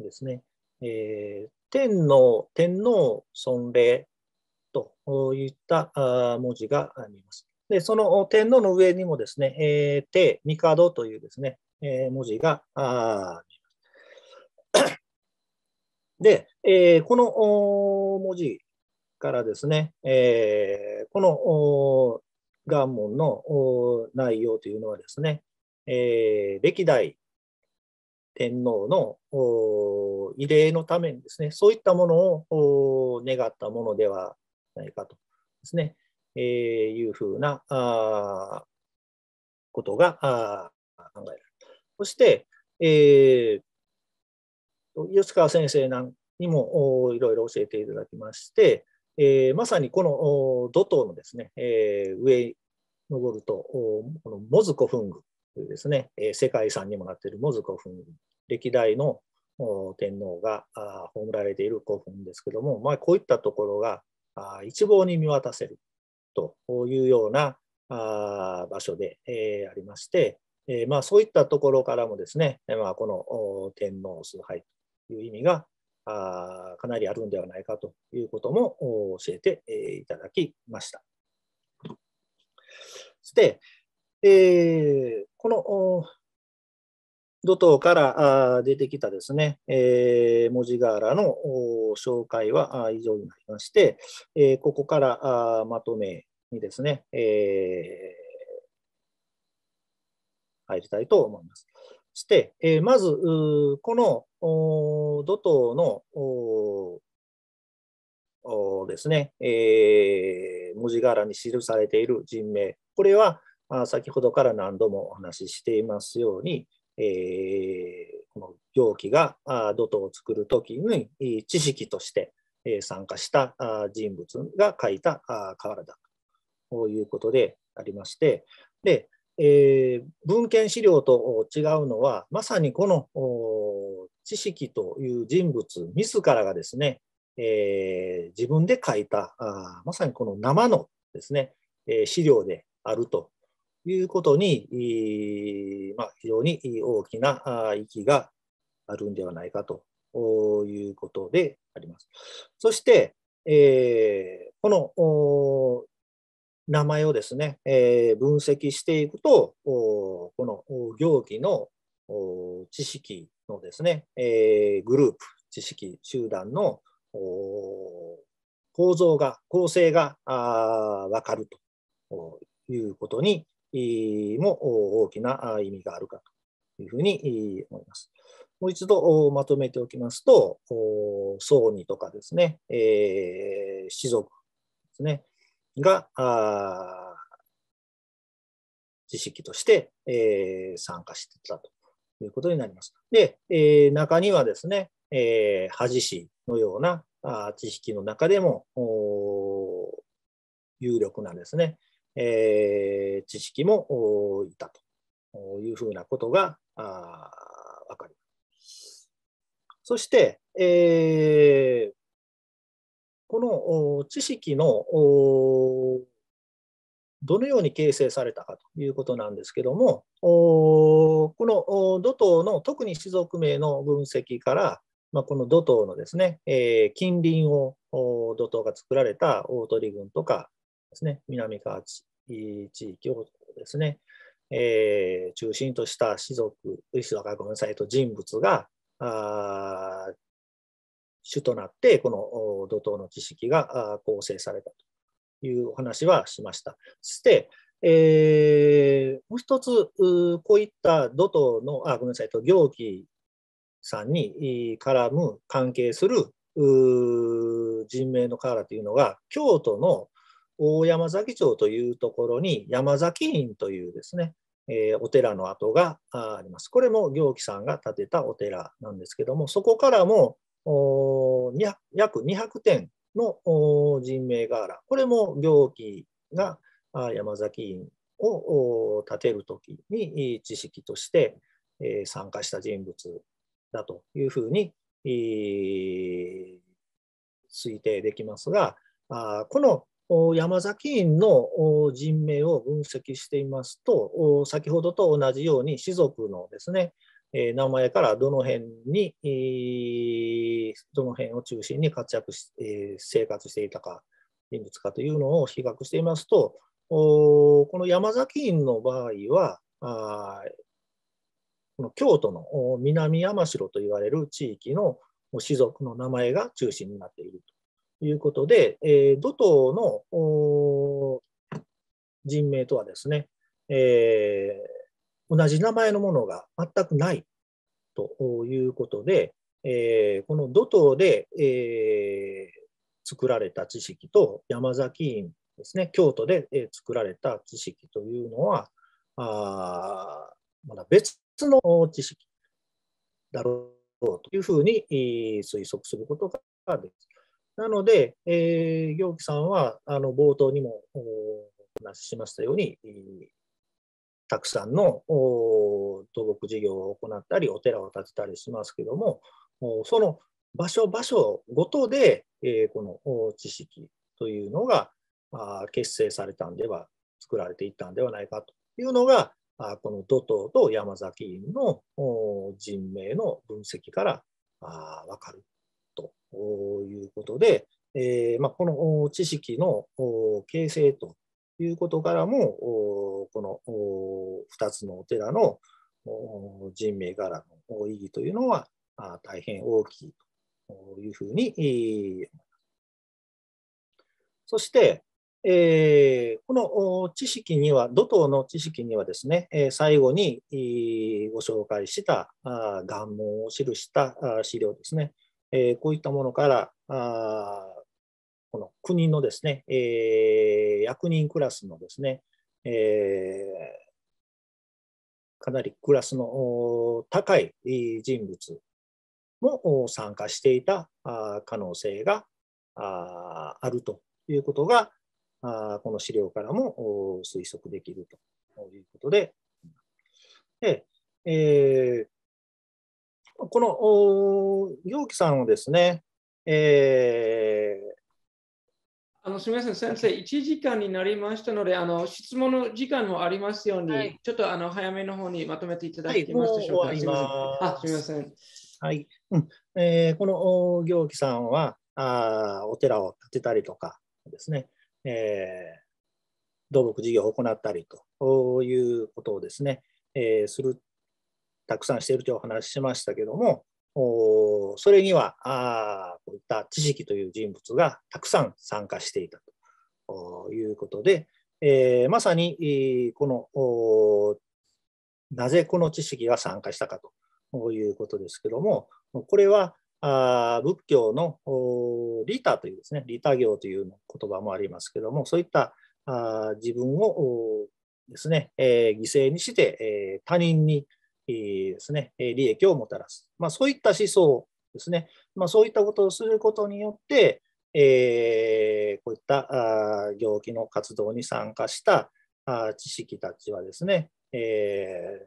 ですね。えー、天の天皇尊礼といった文字があります。で、その天皇の上にもですね、えー、帝、帝というですね、えー、文字があえます。で、えー、この文字からですね、えー、この願文の内容というのはですね、えー、歴代天皇の慰霊のためにですね、そういったものを願ったものではないかとですね、えー、いうふうなあことがあ考えられる。そして、えー、吉川先生なんにもおいろいろ教えていただきまして、えー、まさにこの土頭のですね、えー、上に登ると、このモズ古墳群というですね、え世界遺産にもなっているモズ古墳、歴代の天皇が葬られている古墳ですけども、まあ、こういったところが一望に見渡せるというような場所で、えありまして、えまあ、そういったところからもですね、まあ、この天皇崇拝という意味があかなりあるんではないかということも教えていただきました。そして、えー、この土頭から出てきたですね、えー、文字柄の紹介は以上になりまして、えー、ここからまとめにですね、えー、入りたいと思います。して、えー、まず、この土頭のですね、えー、文字柄に記されている人名、これは先ほどから何度もお話ししていますように、えー、この行基が土塔を作るときに知識として参加した人物が書いた瓦だということでありまして、でえー、文献資料と違うのは、まさにこの知識という人物自らがですね、えー、自分で書いたまさにこの生のですね、え資料であるということに、まあ、非常に大きな息があるんではないかということであります。そして、えー、この名前をですね、えー、分析していくと、この行儀の知識のですね、えー、グループ、知識集団の構造が、構成が分かるということにも大きな意味があるかというふうに思います。もう一度まとめておきますと、僧儀とかですね、えー、士族ですね、が、知識として、えー、参加してたということになります。で、えー、中にはですね、えー、恥師のようなあ知識の中でも、有力なですね、えー、知識もいたというふうなことがあ分かります。そして、えー、この知識のどのように形成されたかということなんですけども、この土頭の特に氏族名の分析から、まあ、この土頭のですね、えー、近隣を土頭が作られた大鳥郡とか、ですね、南河内地域をですね、えー、中心とした士族、ごめんなさいと人物があ主となって、この怒涛の知識が構成されたというお話はしました。そして、えー、もう一つ、こういった怒涛の、あ、ごめんなさいと、行基さんに絡む、関係する人名の河原というのが、京都の大山崎町というところに山崎院というですね、えー、お寺の跡があります。これも行基さんが建てたお寺なんですけども、そこからも約200点の人名柄、これも行基が山崎院を建てるときに知識として、えー、参加した人物だというふうに、えー、推定できますが、あこの山崎院の人名を分析していますと、先ほどと同じように士族のですね、名前からどの辺に、どの辺を中心に活躍し、生活していたか、人物かというのを比較していますと、この山崎院の場合は、この京都の南山城といわれる地域の士族の名前が中心になっていると。いうことで、えー、土頭の人名とはですね、えー、同じ名前のものが全くないということで、えー、この土頭で、え作られた知識と山崎院ですね、京都で、え作られた知識というのは、あまだ別の知識だろうというふうに、推測することができなので、えー、行基さんはあの冒頭にもお話ししましたように、たくさんの土木事業を行ったり、お寺を建てたりしますけども、その場所場所ごとで、えー、この知識というのが結成されたんでは、作られていったんではないかというのが、この土頭と山崎院の人名の分析から分かるということで、えーまあ、この知識の形成ということからも、この2つのお寺の人命柄の意義というのは大変大きいというふうにそして、えー、この知識には、土頭の知識にはですね、最後にご紹介した願文を記した資料ですね。えー、こういったものからあこの国のですね、えー、役人クラスのですね、えー、かなりクラスの高い人物も参加していた可能性があるということが、この資料からも推測できるということで、でえーこの行基さんをですね、えー、あのすみません、先生、1時間になりましたので、あの質問の時間もありますように、はい、ちょっとあの早めの方にまとめていただけますでしょうか。はい、すみません。せんはいうんえー、この行基さんはあお寺を建てたりとかですね、えー、土木事業を行ったりということをですね、えー、するたくさんしているというお話しましたけども、おそれにはあこういった知識という人物がたくさん参加していたということで、えー、まさにこのなぜこの知識が参加したかということですけどもこれはあ仏教の利他というですね利他行という言葉もありますけどもそういったあ自分をですね、えー、犠牲にして、えー、他人にですね、利益をもたらす。まあ、そういった思想ですね、まあ、そういったことをすることによって、えー、こういった病気の活動に参加した知識たちはですね、え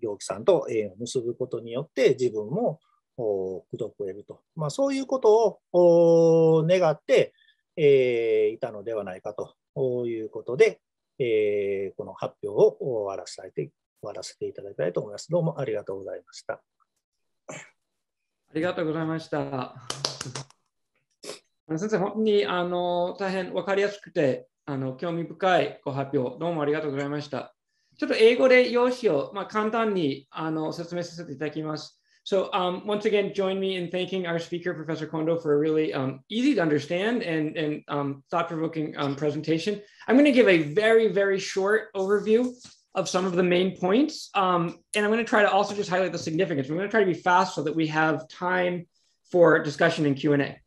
ー、病気さんと縁を結ぶことによって自分も口説を得ると、まあ、そういうことを願って、えー、いたのではないかということで、えー、この発表を終わらせたい終わらせていただきたいと思います。どうもありがとうございました。ありがとうございました。先生、本当にあの大変分かりやすくてあの興味深いご発表、どうもありがとうございました。ちょっと英語で用紙を、まあ、簡単にあの説明させていただきます。So, um, once again, join me in thanking our speaker, Professor Kondo, for a really um, easy to understand and, and um, thought provoking presentation. I'm going to give a very, very short overview of some of the main points. Um, and I'm going to try to also just highlight the significance. We're going to try to be fast so that we have time for discussion and Q&A.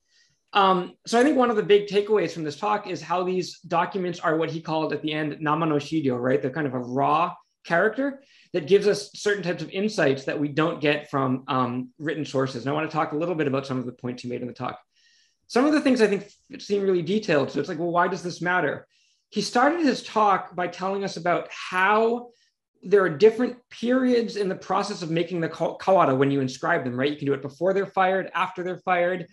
Um, so I think one of the big takeaways from this talk is how these documents are what he called at the end, namanoshido, right? They're kind of a raw character that gives us certain types of insights that we don't get from um, written sources. And I want to talk a little bit about some of the points he made in the talk. Some of the things I think seem really detailed. So it's like, well, why does this matter? he started his talk by telling us about how there are different periods in the process of making the kawada when you inscribe them, right? You can do it before they're fired, after they're fired,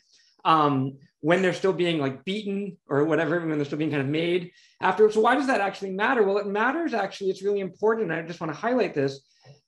um, when they're still being like beaten or whatever, when they're still being kind of made afterwards. So why does that actually matter? Well, it matters actually. It's really important. I just want to highlight this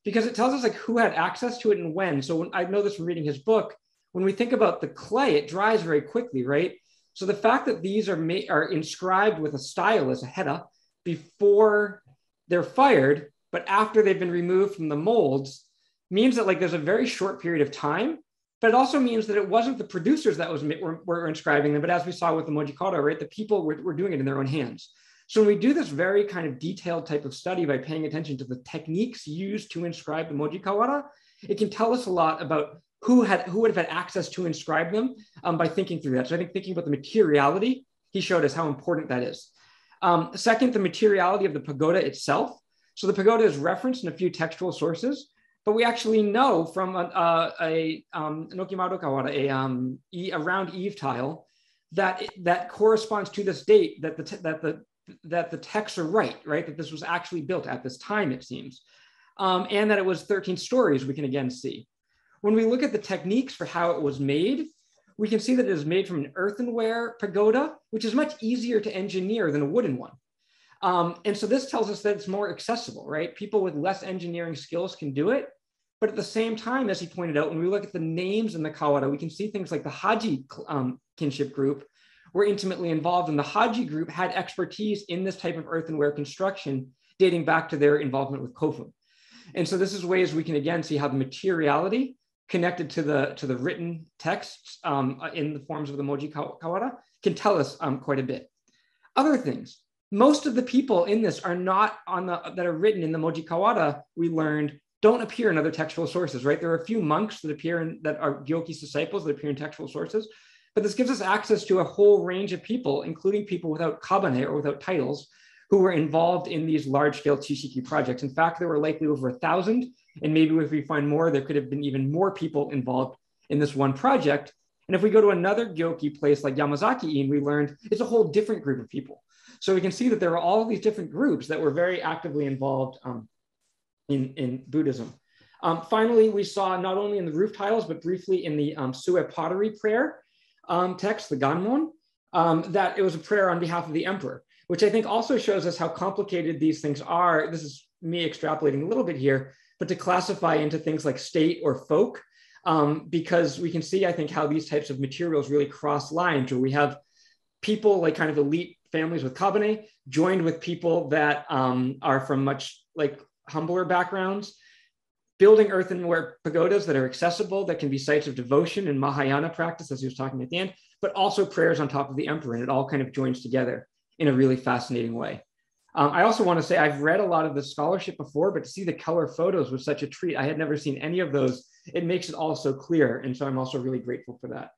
because it tells us like who had access to it and when. So when, I know this from reading his book. When we think about the clay, it dries very quickly, right? So the fact that these are ma- are inscribed with a stylus, a heta, before they're fired, but after they've been removed from the molds, means that like there's a very short period of time. But it also means that it wasn't the producers that was were, were inscribing them, but as we saw with the Mojikata, right, the people were, were doing it in their own hands. So when we do this very kind of detailed type of study by paying attention to the techniques used to inscribe the Moji it can tell us a lot about who had who would have had access to inscribe them um, by thinking through that. So I think thinking about the materiality, he showed us how important that is. Um, second, the materiality of the pagoda itself. So the pagoda is referenced in a few textual sources, but we actually know from a, a, a um, Kawara, a um, round Eve tile, that it, that corresponds to this date that the that the that the texts are right, right? That this was actually built at this time, it seems, um, and that it was 13 stories. We can again see when we look at the techniques for how it was made, we can see that it is made from an earthenware pagoda, which is much easier to engineer than a wooden one. Um, and so this tells us that it's more accessible, right? People with less engineering skills can do it. But at the same time, as he pointed out, when we look at the names in the Kawada, we can see things like the Haji um, kinship group were intimately involved, and the Haji group had expertise in this type of earthenware construction dating back to their involvement with Kofun. And so this is ways we can again see how the materiality connected to the to the written texts um, in the forms of the Moji Kawara can tell us um, quite a bit. Other things, most of the people in this are not on the that are written in the Moji Kawara. We learned don't appear in other textual sources, right? There are a few monks that appear in that are Gyoki's disciples that appear in textual sources, but this gives us access to a whole range of people, including people without kabane or without titles, who were involved in these large-scale Chishiki projects. In fact, there were likely over a thousand and maybe if we find more, there could have been even more people involved in this one project. And if we go to another Gyoki place like Yamazaki and we learned it's a whole different group of people. So we can see that there are all these different groups that were very actively involved um, in, in Buddhism. Um, finally, we saw not only in the roof tiles, but briefly in the um, Sue pottery prayer um, text, the Ganmon, um, that it was a prayer on behalf of the emperor, which I think also shows us how complicated these things are. This is me extrapolating a little bit here, but to classify into things like state or folk, um, because we can see, I think, how these types of materials really cross lines, where we have people like kind of elite families with Kabane joined with people that um, are from much like humbler backgrounds, building earthenware pagodas that are accessible, that can be sites of devotion and Mahayana practice, as he was talking at the end, but also prayers on top of the emperor. And it all kind of joins together in a really fascinating way. Um, I also want to say I've read a lot of the scholarship before, but to see the color photos was such a treat. I had never seen any of those. It makes it all so clear. And so I'm also really grateful for that.